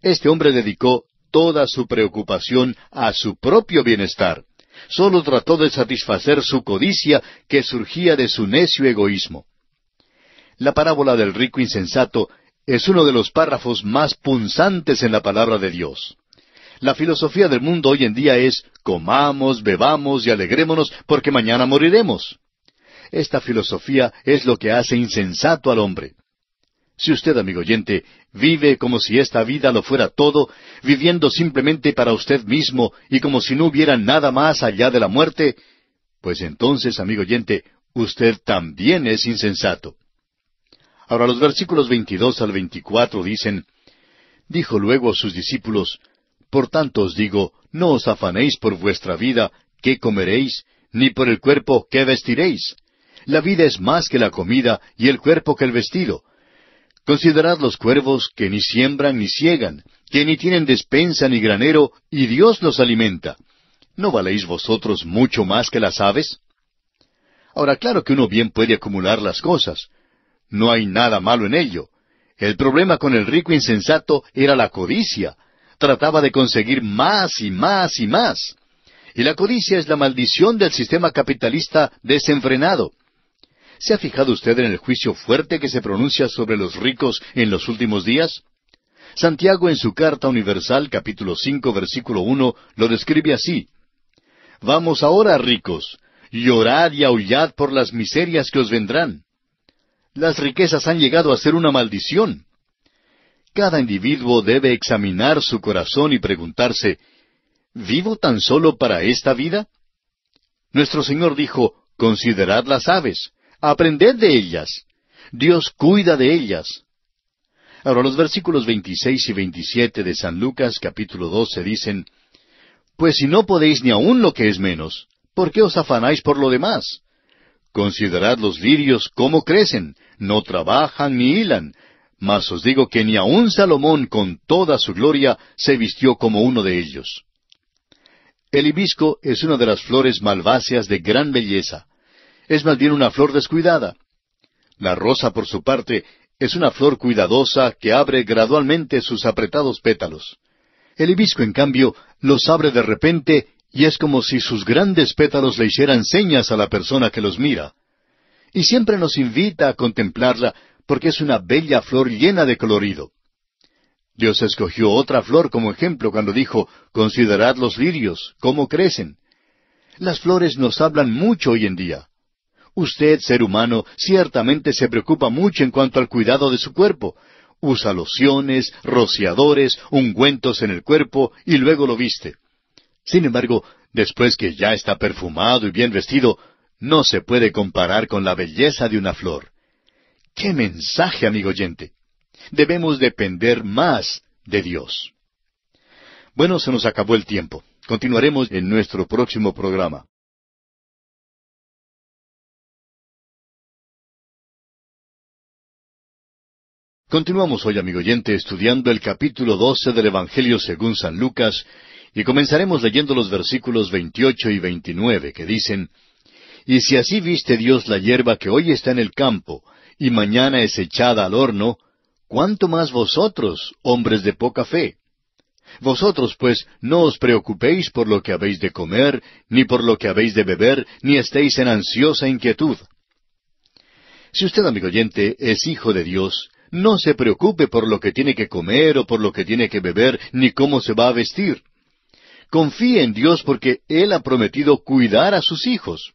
S1: Este hombre dedicó toda su preocupación a su propio bienestar. Solo trató de satisfacer su codicia que surgía de su necio egoísmo. La parábola del rico insensato es uno de los párrafos más punzantes en la palabra de Dios. La filosofía del mundo hoy en día es comamos, bebamos y alegrémonos porque mañana moriremos. Esta filosofía es lo que hace insensato al hombre. Si usted, amigo oyente, vive como si esta vida lo fuera todo, viviendo simplemente para usted mismo y como si no hubiera nada más allá de la muerte, pues entonces, amigo oyente, usted también es insensato. Ahora los versículos 22 al 24 dicen, Dijo luego a sus discípulos, Por tanto os digo, no os afanéis por vuestra vida, qué comeréis, ni por el cuerpo, qué vestiréis. La vida es más que la comida, y el cuerpo que el vestido. Considerad los cuervos que ni siembran ni ciegan, que ni tienen despensa ni granero, y Dios los alimenta. ¿No valéis vosotros mucho más que las aves? Ahora, claro que uno bien puede acumular las cosas. No hay nada malo en ello. El problema con el rico insensato era la codicia. Trataba de conseguir más y más y más. Y la codicia es la maldición del sistema capitalista desenfrenado. ¿Se ha fijado usted en el juicio fuerte que se pronuncia sobre los ricos en los últimos días? Santiago en su carta universal capítulo 5, versículo 1, lo describe así. Vamos ahora, ricos, llorad y aullad por las miserias que os vendrán. Las riquezas han llegado a ser una maldición. Cada individuo debe examinar su corazón y preguntarse, ¿vivo tan solo para esta vida? Nuestro Señor dijo, considerad las aves aprended de ellas. Dios cuida de ellas. Ahora los versículos 26 y 27 de San Lucas capítulo 12 dicen, Pues si no podéis ni aún lo que es menos, ¿por qué os afanáis por lo demás? Considerad los lirios cómo crecen, no trabajan ni hilan, mas os digo que ni aun Salomón con toda su gloria se vistió como uno de ellos. El hibisco es una de las flores malváceas de gran belleza es más bien una flor descuidada. La rosa, por su parte, es una flor cuidadosa que abre gradualmente sus apretados pétalos. El hibisco, en cambio, los abre de repente y es como si sus grandes pétalos le hicieran señas a la persona que los mira. Y siempre nos invita a contemplarla porque es una bella flor llena de colorido. Dios escogió otra flor como ejemplo cuando dijo, considerad los lirios, cómo crecen. Las flores nos hablan mucho hoy en día. Usted, ser humano, ciertamente se preocupa mucho en cuanto al cuidado de su cuerpo. Usa lociones, rociadores, ungüentos en el cuerpo y luego lo viste. Sin embargo, después que ya está perfumado y bien vestido, no se puede comparar con la belleza de una flor. ¡Qué mensaje, amigo oyente! Debemos depender más de Dios. Bueno, se nos acabó el tiempo. Continuaremos en nuestro próximo programa. Continuamos hoy, amigo oyente, estudiando el capítulo 12 del Evangelio según San Lucas, y comenzaremos leyendo los versículos 28 y 29, que dicen, Y si así viste Dios la hierba que hoy está en el campo, y mañana es echada al horno, ¿cuánto más vosotros, hombres de poca fe? Vosotros, pues, no os preocupéis por lo que habéis de comer, ni por lo que habéis de beber, ni estéis en ansiosa inquietud. Si usted, amigo oyente, es hijo de Dios, no se preocupe por lo que tiene que comer o por lo que tiene que beber, ni cómo se va a vestir. Confíe en Dios porque Él ha prometido cuidar a sus hijos.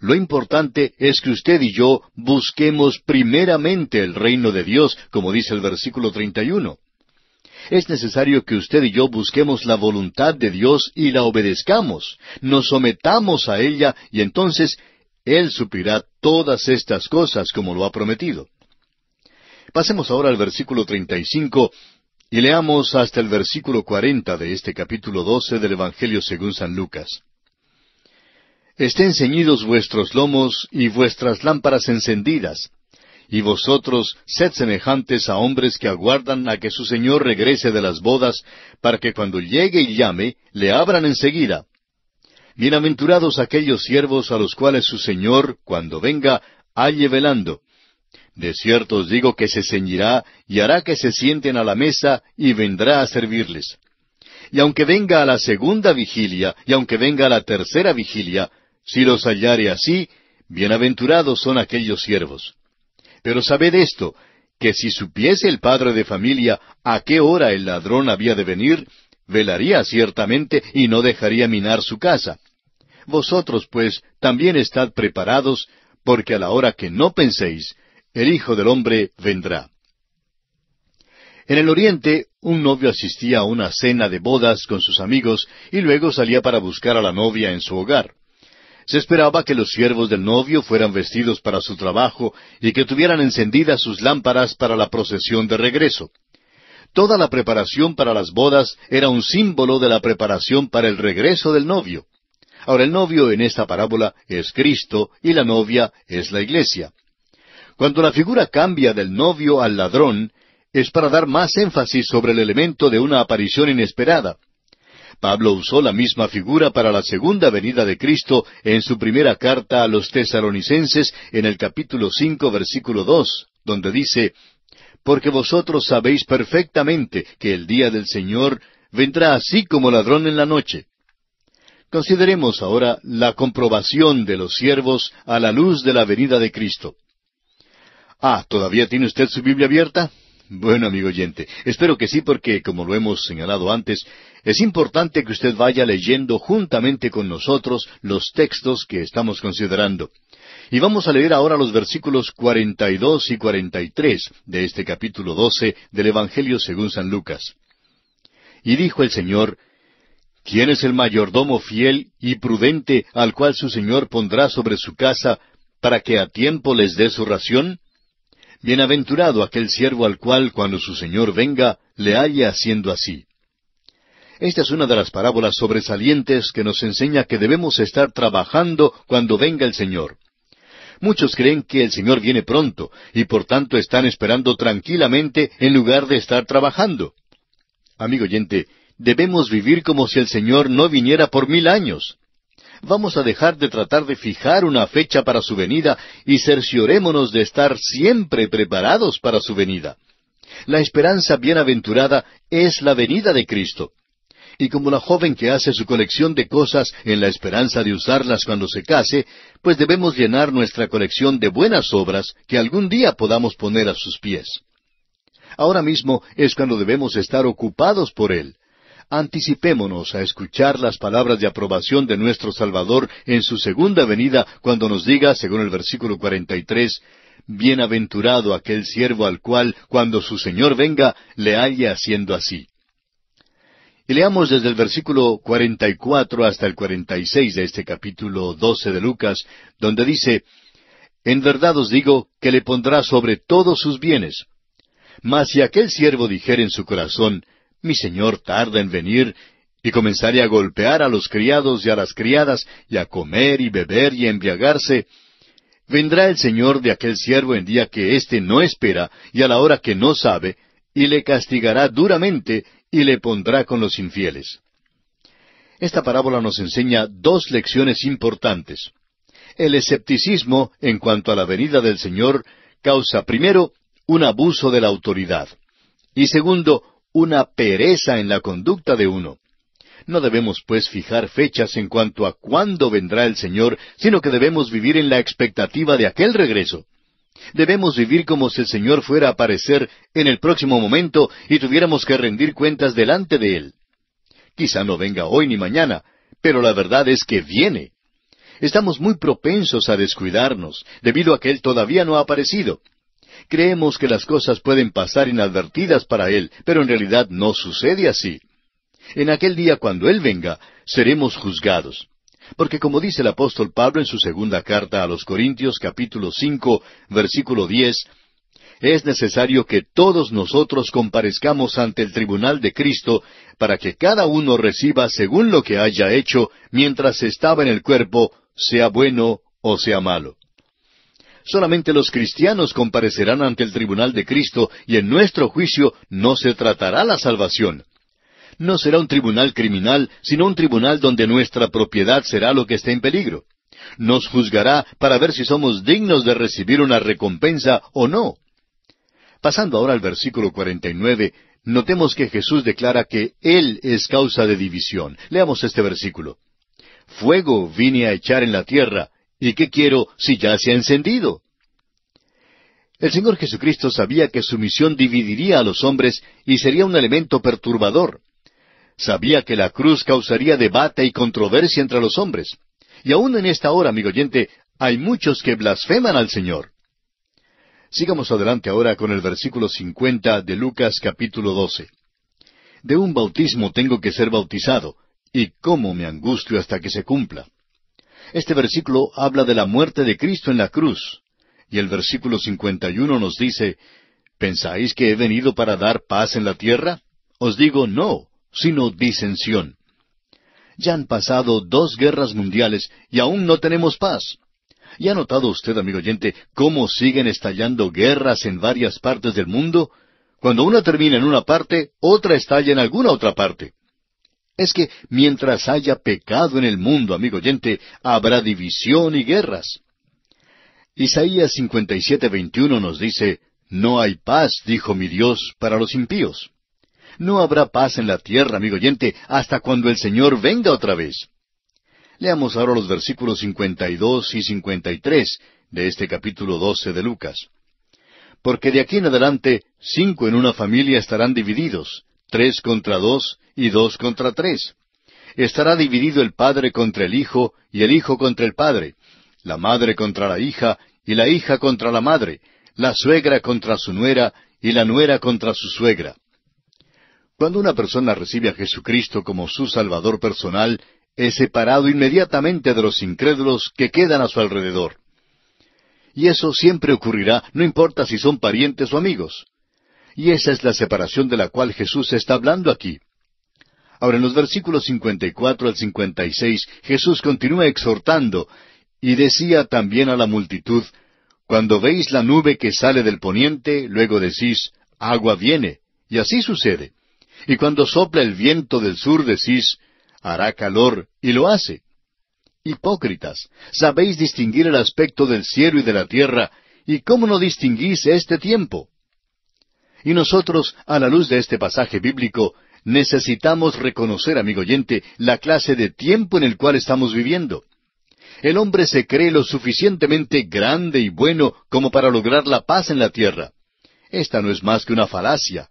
S1: Lo importante es que usted y yo busquemos primeramente el reino de Dios, como dice el versículo 31. Es necesario que usted y yo busquemos la voluntad de Dios y la obedezcamos, nos sometamos a ella y entonces Él suplirá todas estas cosas como lo ha prometido. Pasemos ahora al versículo 35 y leamos hasta el versículo 40 de este capítulo 12 del Evangelio según San Lucas. Estén ceñidos vuestros lomos y vuestras lámparas encendidas, y vosotros sed semejantes a hombres que aguardan a que su Señor regrese de las bodas, para que cuando llegue y llame, le abran enseguida. Bienaventurados aquellos siervos a los cuales su Señor, cuando venga, halle velando. De cierto os digo que se ceñirá y hará que se sienten a la mesa y vendrá a servirles. Y aunque venga a la segunda vigilia y aunque venga a la tercera vigilia, si los hallare así, bienaventurados son aquellos siervos. Pero sabed esto, que si supiese el padre de familia a qué hora el ladrón había de venir, velaría ciertamente y no dejaría minar su casa. Vosotros, pues, también estad preparados, porque a la hora que no penséis, el Hijo del Hombre vendrá. En el Oriente, un novio asistía a una cena de bodas con sus amigos y luego salía para buscar a la novia en su hogar. Se esperaba que los siervos del novio fueran vestidos para su trabajo y que tuvieran encendidas sus lámparas para la procesión de regreso. Toda la preparación para las bodas era un símbolo de la preparación para el regreso del novio. Ahora el novio en esta parábola es Cristo y la novia es la iglesia. Cuando la figura cambia del novio al ladrón, es para dar más énfasis sobre el elemento de una aparición inesperada. Pablo usó la misma figura para la segunda venida de Cristo en su primera carta a los tesalonicenses en el capítulo cinco versículo dos, donde dice, Porque vosotros sabéis perfectamente que el día del Señor vendrá así como ladrón en la noche. Consideremos ahora la comprobación de los siervos a la luz de la venida de Cristo. Ah, ¿todavía tiene usted su Biblia abierta? Bueno, amigo oyente, espero que sí porque, como lo hemos señalado antes, es importante que usted vaya leyendo juntamente con nosotros los textos que estamos considerando. Y vamos a leer ahora los versículos 42 y 43 de este capítulo 12 del Evangelio según San Lucas. Y dijo el Señor, ¿quién es el mayordomo fiel y prudente al cual su Señor pondrá sobre su casa para que a tiempo les dé su ración? Bienaventurado aquel siervo al cual cuando su Señor venga le halle haciendo así. Esta es una de las parábolas sobresalientes que nos enseña que debemos estar trabajando cuando venga el Señor. Muchos creen que el Señor viene pronto y por tanto están esperando tranquilamente en lugar de estar trabajando. Amigo oyente, debemos vivir como si el Señor no viniera por mil años vamos a dejar de tratar de fijar una fecha para su venida y cerciorémonos de estar siempre preparados para su venida. La esperanza bienaventurada es la venida de Cristo. Y como la joven que hace su colección de cosas en la esperanza de usarlas cuando se case, pues debemos llenar nuestra colección de buenas obras que algún día podamos poner a sus pies. Ahora mismo es cuando debemos estar ocupados por Él. Anticipémonos a escuchar las palabras de aprobación de nuestro Salvador en su segunda venida cuando nos diga, según el versículo 43, Bienaventurado aquel siervo al cual, cuando su Señor venga, le halle haciendo así. Y leamos desde el versículo 44 hasta el 46 de este capítulo 12 de Lucas, donde dice, En verdad os digo que le pondrá sobre todos sus bienes. Mas si aquel siervo dijere en su corazón, mi señor tarda en venir y comenzaré a golpear a los criados y a las criadas, y a comer y beber y a embriagarse. Vendrá el señor de aquel siervo en día que éste no espera y a la hora que no sabe, y le castigará duramente y le pondrá con los infieles. Esta parábola nos enseña dos lecciones importantes. El escepticismo en cuanto a la venida del Señor causa primero un abuso de la autoridad y segundo una pereza en la conducta de uno. No debemos, pues, fijar fechas en cuanto a cuándo vendrá el Señor, sino que debemos vivir en la expectativa de aquel regreso. Debemos vivir como si el Señor fuera a aparecer en el próximo momento y tuviéramos que rendir cuentas delante de Él. Quizá no venga hoy ni mañana, pero la verdad es que viene. Estamos muy propensos a descuidarnos, debido a que Él todavía no ha aparecido, Creemos que las cosas pueden pasar inadvertidas para Él, pero en realidad no sucede así. En aquel día cuando Él venga, seremos juzgados. Porque como dice el apóstol Pablo en su segunda carta a los Corintios capítulo cinco versículo diez, es necesario que todos nosotros comparezcamos ante el tribunal de Cristo para que cada uno reciba según lo que haya hecho mientras estaba en el cuerpo, sea bueno o sea malo. Solamente los cristianos comparecerán ante el tribunal de Cristo y en nuestro juicio no se tratará la salvación. No será un tribunal criminal, sino un tribunal donde nuestra propiedad será lo que está en peligro. Nos juzgará para ver si somos dignos de recibir una recompensa o no. Pasando ahora al versículo 49, notemos que Jesús declara que Él es causa de división. Leamos este versículo. Fuego vine a echar en la tierra, ¿Y qué quiero si ya se ha encendido? El Señor Jesucristo sabía que su misión dividiría a los hombres y sería un elemento perturbador. Sabía que la cruz causaría debate y controversia entre los hombres. Y aún en esta hora, amigo oyente, hay muchos que blasfeman al Señor. Sigamos adelante ahora con el versículo 50 de Lucas capítulo 12. De un bautismo tengo que ser bautizado, y cómo me angustio hasta que se cumpla. Este versículo habla de la muerte de Cristo en la cruz. Y el versículo 51 nos dice, ¿Pensáis que he venido para dar paz en la tierra? Os digo no, sino disensión. Ya han pasado dos guerras mundiales y aún no tenemos paz. ¿Y ha notado usted, amigo oyente, cómo siguen estallando guerras en varias partes del mundo? Cuando una termina en una parte, otra estalla en alguna otra parte. Es que mientras haya pecado en el mundo, amigo oyente, habrá división y guerras. Isaías 57:21 nos dice, No hay paz, dijo mi Dios, para los impíos. No habrá paz en la tierra, amigo oyente, hasta cuando el Señor venga otra vez. Leamos ahora los versículos 52 y 53 de este capítulo 12 de Lucas. Porque de aquí en adelante cinco en una familia estarán divididos, tres contra dos y dos contra tres. Estará dividido el padre contra el hijo y el hijo contra el padre, la madre contra la hija y la hija contra la madre, la suegra contra su nuera y la nuera contra su suegra. Cuando una persona recibe a Jesucristo como su Salvador personal, es separado inmediatamente de los incrédulos que quedan a su alrededor. Y eso siempre ocurrirá, no importa si son parientes o amigos. Y esa es la separación de la cual Jesús está hablando aquí. Ahora, en los versículos 54 al 56, Jesús continúa exhortando, y decía también a la multitud, Cuando veis la nube que sale del poniente, luego decís, agua viene, y así sucede. Y cuando sopla el viento del sur decís, hará calor, y lo hace. Hipócritas, sabéis distinguir el aspecto del cielo y de la tierra, ¿y cómo no distinguís este tiempo? Y nosotros, a la luz de este pasaje bíblico, necesitamos reconocer, amigo oyente, la clase de tiempo en el cual estamos viviendo. El hombre se cree lo suficientemente grande y bueno como para lograr la paz en la tierra. Esta no es más que una falacia.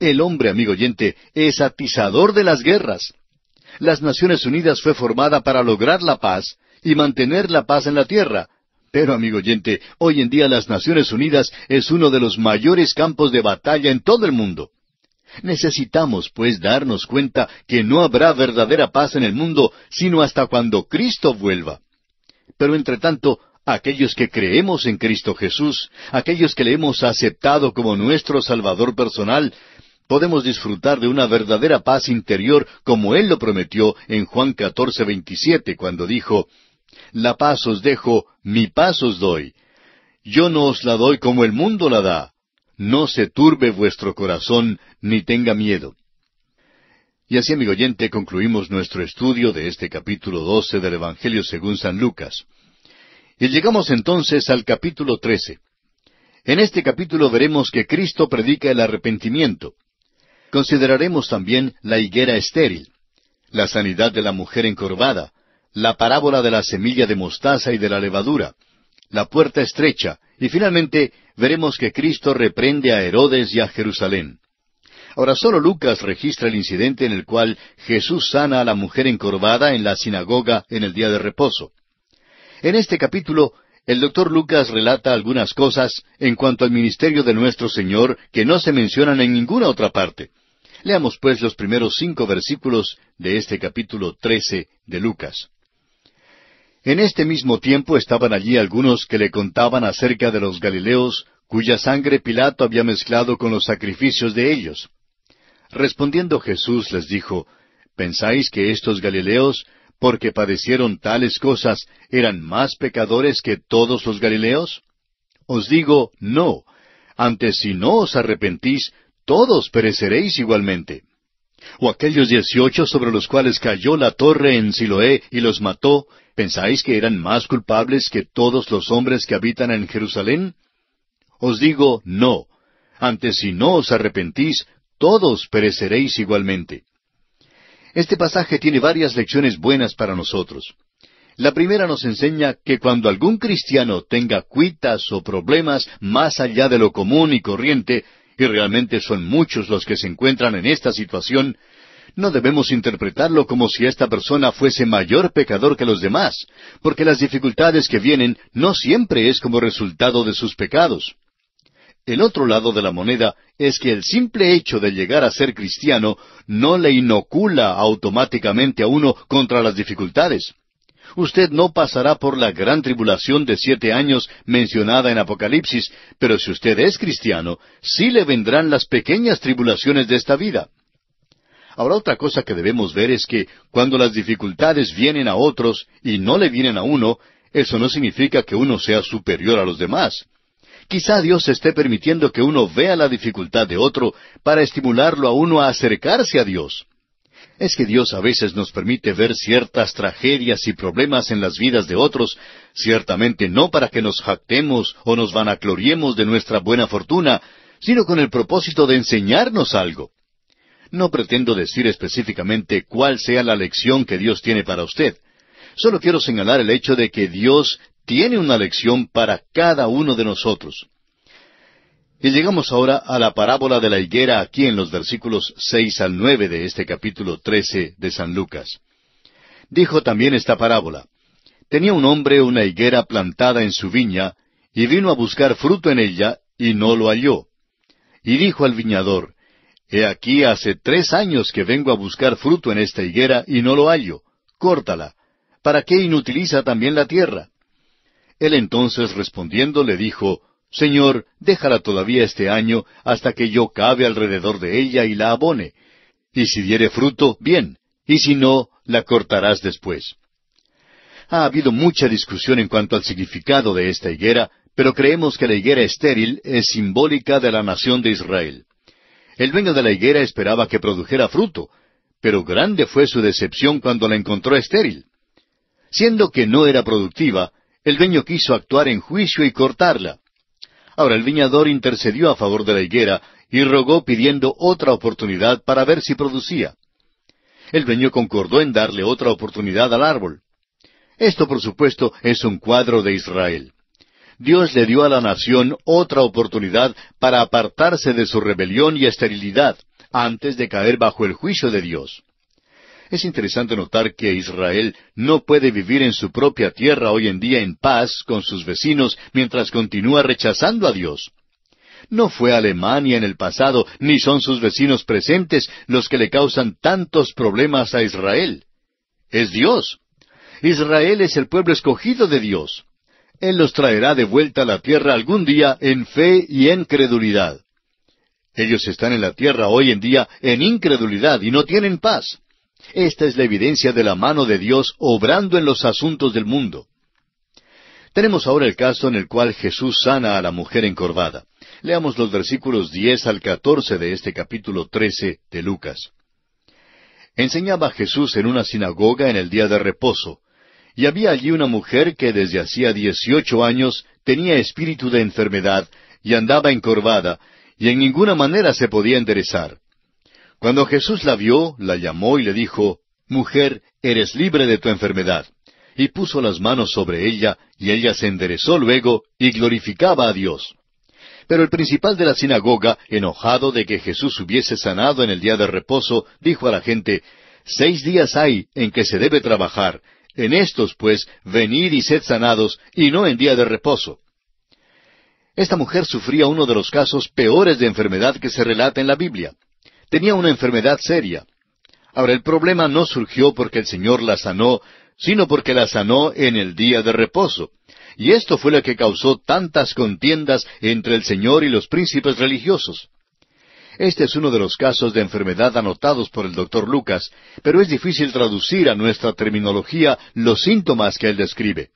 S1: El hombre, amigo oyente, es atizador de las guerras. Las Naciones Unidas fue formada para lograr la paz y mantener la paz en la tierra, pero, amigo oyente, hoy en día las Naciones Unidas es uno de los mayores campos de batalla en todo el mundo. Necesitamos, pues, darnos cuenta que no habrá verdadera paz en el mundo sino hasta cuando Cristo vuelva. Pero, entre tanto, aquellos que creemos en Cristo Jesús, aquellos que le hemos aceptado como nuestro Salvador personal, podemos disfrutar de una verdadera paz interior como Él lo prometió en Juan 14:27, cuando dijo, la paz os dejo, mi paz os doy. Yo no os la doy como el mundo la da. No se turbe vuestro corazón, ni tenga miedo. Y así, amigo oyente, concluimos nuestro estudio de este capítulo 12 del Evangelio según San Lucas. Y llegamos entonces al capítulo 13. En este capítulo veremos que Cristo predica el arrepentimiento. Consideraremos también la higuera estéril, la sanidad de la mujer encorvada, la parábola de la semilla de mostaza y de la levadura, la puerta estrecha, y finalmente veremos que Cristo reprende a Herodes y a Jerusalén. Ahora solo Lucas registra el incidente en el cual Jesús sana a la mujer encorvada en la sinagoga en el día de reposo. En este capítulo, el doctor Lucas relata algunas cosas en cuanto al ministerio de nuestro Señor que no se mencionan en ninguna otra parte. Leamos pues los primeros cinco versículos de este capítulo trece de Lucas. En este mismo tiempo estaban allí algunos que le contaban acerca de los Galileos, cuya sangre Pilato había mezclado con los sacrificios de ellos. Respondiendo Jesús les dijo, ¿Pensáis que estos Galileos, porque padecieron tales cosas, eran más pecadores que todos los Galileos? Os digo, no. Antes si no os arrepentís, todos pereceréis igualmente. ¿O aquellos dieciocho sobre los cuales cayó la torre en Siloé y los mató, pensáis que eran más culpables que todos los hombres que habitan en Jerusalén? Os digo, no. Antes si no os arrepentís, todos pereceréis igualmente. Este pasaje tiene varias lecciones buenas para nosotros. La primera nos enseña que cuando algún cristiano tenga cuitas o problemas más allá de lo común y corriente, y realmente son muchos los que se encuentran en esta situación, no debemos interpretarlo como si esta persona fuese mayor pecador que los demás, porque las dificultades que vienen no siempre es como resultado de sus pecados. El otro lado de la moneda es que el simple hecho de llegar a ser cristiano no le inocula automáticamente a uno contra las dificultades. Usted no pasará por la gran tribulación de siete años mencionada en Apocalipsis, pero si usted es cristiano, sí le vendrán las pequeñas tribulaciones de esta vida. Ahora otra cosa que debemos ver es que cuando las dificultades vienen a otros y no le vienen a uno, eso no significa que uno sea superior a los demás. Quizá Dios esté permitiendo que uno vea la dificultad de otro para estimularlo a uno a acercarse a Dios. Es que Dios a veces nos permite ver ciertas tragedias y problemas en las vidas de otros, ciertamente no para que nos jactemos o nos vanagloriemos de nuestra buena fortuna, sino con el propósito de enseñarnos algo. No pretendo decir específicamente cuál sea la lección que Dios tiene para usted. Solo quiero señalar el hecho de que Dios tiene una lección para cada uno de nosotros. Y llegamos ahora a la parábola de la higuera aquí en los versículos seis al nueve de este capítulo trece de San Lucas. Dijo también esta parábola. Tenía un hombre una higuera plantada en su viña, y vino a buscar fruto en ella, y no lo halló. Y dijo al viñador, He aquí hace tres años que vengo a buscar fruto en esta higuera, y no lo hallo. Córtala. ¿Para qué inutiliza también la tierra? Él entonces respondiendo le dijo, Señor, déjala todavía este año hasta que yo cabe alrededor de ella y la abone. Y si diere fruto, bien, y si no, la cortarás después. Ha habido mucha discusión en cuanto al significado de esta higuera, pero creemos que la higuera estéril es simbólica de la nación de Israel. El dueño de la higuera esperaba que produjera fruto, pero grande fue su decepción cuando la encontró estéril. Siendo que no era productiva, el dueño quiso actuar en juicio y cortarla. Ahora el viñador intercedió a favor de la higuera y rogó pidiendo otra oportunidad para ver si producía. El dueño concordó en darle otra oportunidad al árbol. Esto, por supuesto, es un cuadro de Israel. Dios le dio a la nación otra oportunidad para apartarse de su rebelión y esterilidad antes de caer bajo el juicio de Dios. Es interesante notar que Israel no puede vivir en su propia tierra hoy en día en paz con sus vecinos mientras continúa rechazando a Dios. No fue Alemania en el pasado, ni son sus vecinos presentes los que le causan tantos problemas a Israel. Es Dios. Israel es el pueblo escogido de Dios. Él los traerá de vuelta a la tierra algún día en fe y en credulidad. Ellos están en la tierra hoy en día en incredulidad y no tienen paz. Esta es la evidencia de la mano de Dios obrando en los asuntos del mundo. Tenemos ahora el caso en el cual Jesús sana a la mujer encorvada. Leamos los versículos 10 al 14 de este capítulo 13 de Lucas. Enseñaba Jesús en una sinagoga en el día de reposo, y había allí una mujer que desde hacía dieciocho años tenía espíritu de enfermedad y andaba encorvada, y en ninguna manera se podía enderezar. Cuando Jesús la vio, la llamó y le dijo, Mujer, eres libre de tu enfermedad. Y puso las manos sobre ella, y ella se enderezó luego y glorificaba a Dios. Pero el principal de la sinagoga, enojado de que Jesús hubiese sanado en el día de reposo, dijo a la gente, Seis días hay en que se debe trabajar. En estos, pues, venid y sed sanados, y no en día de reposo. Esta mujer sufría uno de los casos peores de enfermedad que se relata en la Biblia tenía una enfermedad seria. Ahora, el problema no surgió porque el Señor la sanó, sino porque la sanó en el día de reposo. Y esto fue lo que causó tantas contiendas entre el Señor y los príncipes religiosos. Este es uno de los casos de enfermedad anotados por el doctor Lucas, pero es difícil traducir a nuestra terminología los síntomas que él describe.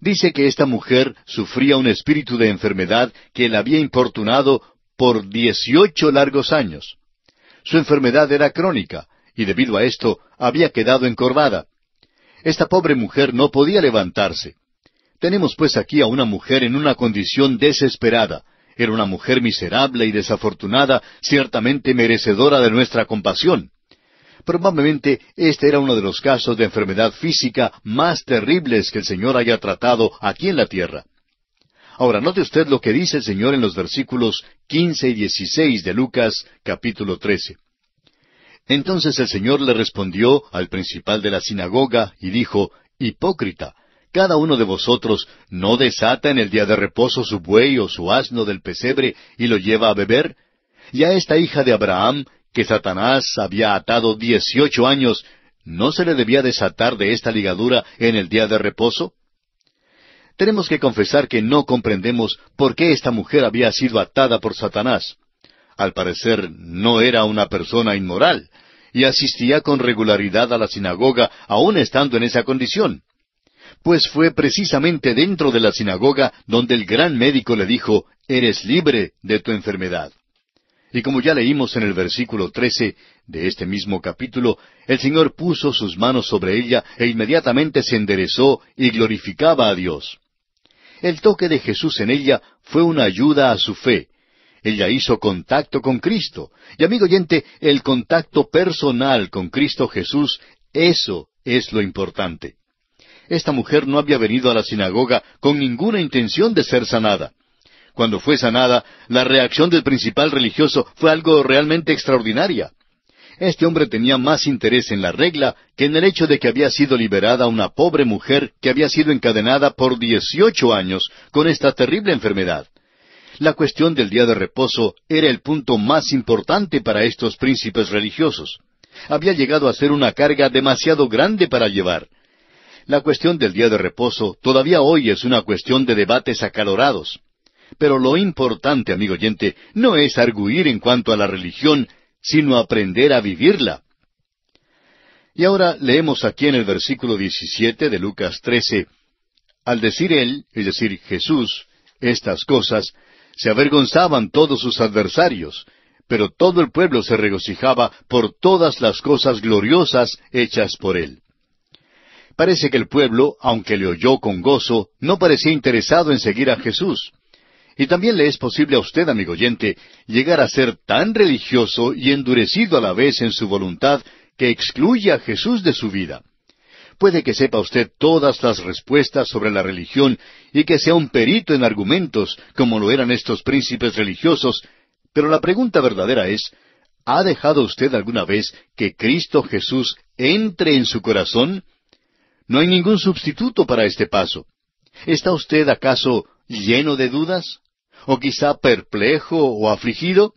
S1: Dice que esta mujer sufría un espíritu de enfermedad que la había importunado por dieciocho largos años. Su enfermedad era crónica, y debido a esto había quedado encorvada. Esta pobre mujer no podía levantarse. Tenemos pues aquí a una mujer en una condición desesperada. Era una mujer miserable y desafortunada, ciertamente merecedora de nuestra compasión. Probablemente este era uno de los casos de enfermedad física más terribles que el Señor haya tratado aquí en la tierra. Ahora, note usted lo que dice el Señor en los versículos 15 y 16 de Lucas capítulo 13. Entonces el Señor le respondió al principal de la sinagoga y dijo, Hipócrita, cada uno de vosotros no desata en el día de reposo su buey o su asno del pesebre y lo lleva a beber. Y a esta hija de Abraham, que Satanás había atado dieciocho años, ¿no se le debía desatar de esta ligadura en el día de reposo? tenemos que confesar que no comprendemos por qué esta mujer había sido atada por Satanás. Al parecer no era una persona inmoral, y asistía con regularidad a la sinagoga aún estando en esa condición. Pues fue precisamente dentro de la sinagoga donde el gran médico le dijo, Eres libre de tu enfermedad. Y como ya leímos en el versículo trece de este mismo capítulo, el Señor puso sus manos sobre ella e inmediatamente se enderezó y glorificaba a Dios. El toque de Jesús en ella fue una ayuda a su fe. Ella hizo contacto con Cristo. Y amigo oyente, el contacto personal con Cristo Jesús, eso es lo importante. Esta mujer no había venido a la sinagoga con ninguna intención de ser sanada. Cuando fue sanada, la reacción del principal religioso fue algo realmente extraordinaria este hombre tenía más interés en la regla que en el hecho de que había sido liberada una pobre mujer que había sido encadenada por dieciocho años con esta terrible enfermedad. La cuestión del día de reposo era el punto más importante para estos príncipes religiosos. Había llegado a ser una carga demasiado grande para llevar. La cuestión del día de reposo todavía hoy es una cuestión de debates acalorados. Pero lo importante, amigo oyente, no es arguir en cuanto a la religión sino aprender a vivirla. Y ahora leemos aquí en el versículo 17 de Lucas 13, al decir él, es decir, Jesús, estas cosas, se avergonzaban todos sus adversarios, pero todo el pueblo se regocijaba por todas las cosas gloriosas hechas por él. Parece que el pueblo, aunque le oyó con gozo, no parecía interesado en seguir a Jesús. Y también le es posible a usted, amigo oyente, llegar a ser tan religioso y endurecido a la vez en su voluntad que excluye a Jesús de su vida. Puede que sepa usted todas las respuestas sobre la religión y que sea un perito en argumentos, como lo eran estos príncipes religiosos, pero la pregunta verdadera es, ¿ha dejado usted alguna vez que Cristo Jesús entre en su corazón? No hay ningún sustituto para este paso. ¿Está usted acaso lleno de dudas? o quizá perplejo o afligido?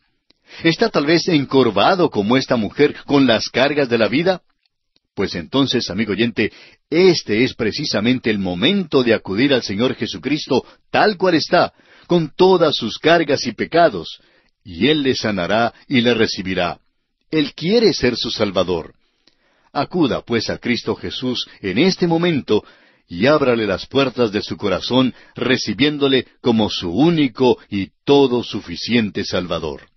S1: ¿Está tal vez encorvado como esta mujer con las cargas de la vida? Pues entonces, amigo oyente, este es precisamente el momento de acudir al Señor Jesucristo tal cual está, con todas sus cargas y pecados, y Él le sanará y le recibirá. Él quiere ser su Salvador. Acuda pues a Cristo Jesús en este momento y ábrale las puertas de su corazón recibiéndole como su único y todo suficiente Salvador.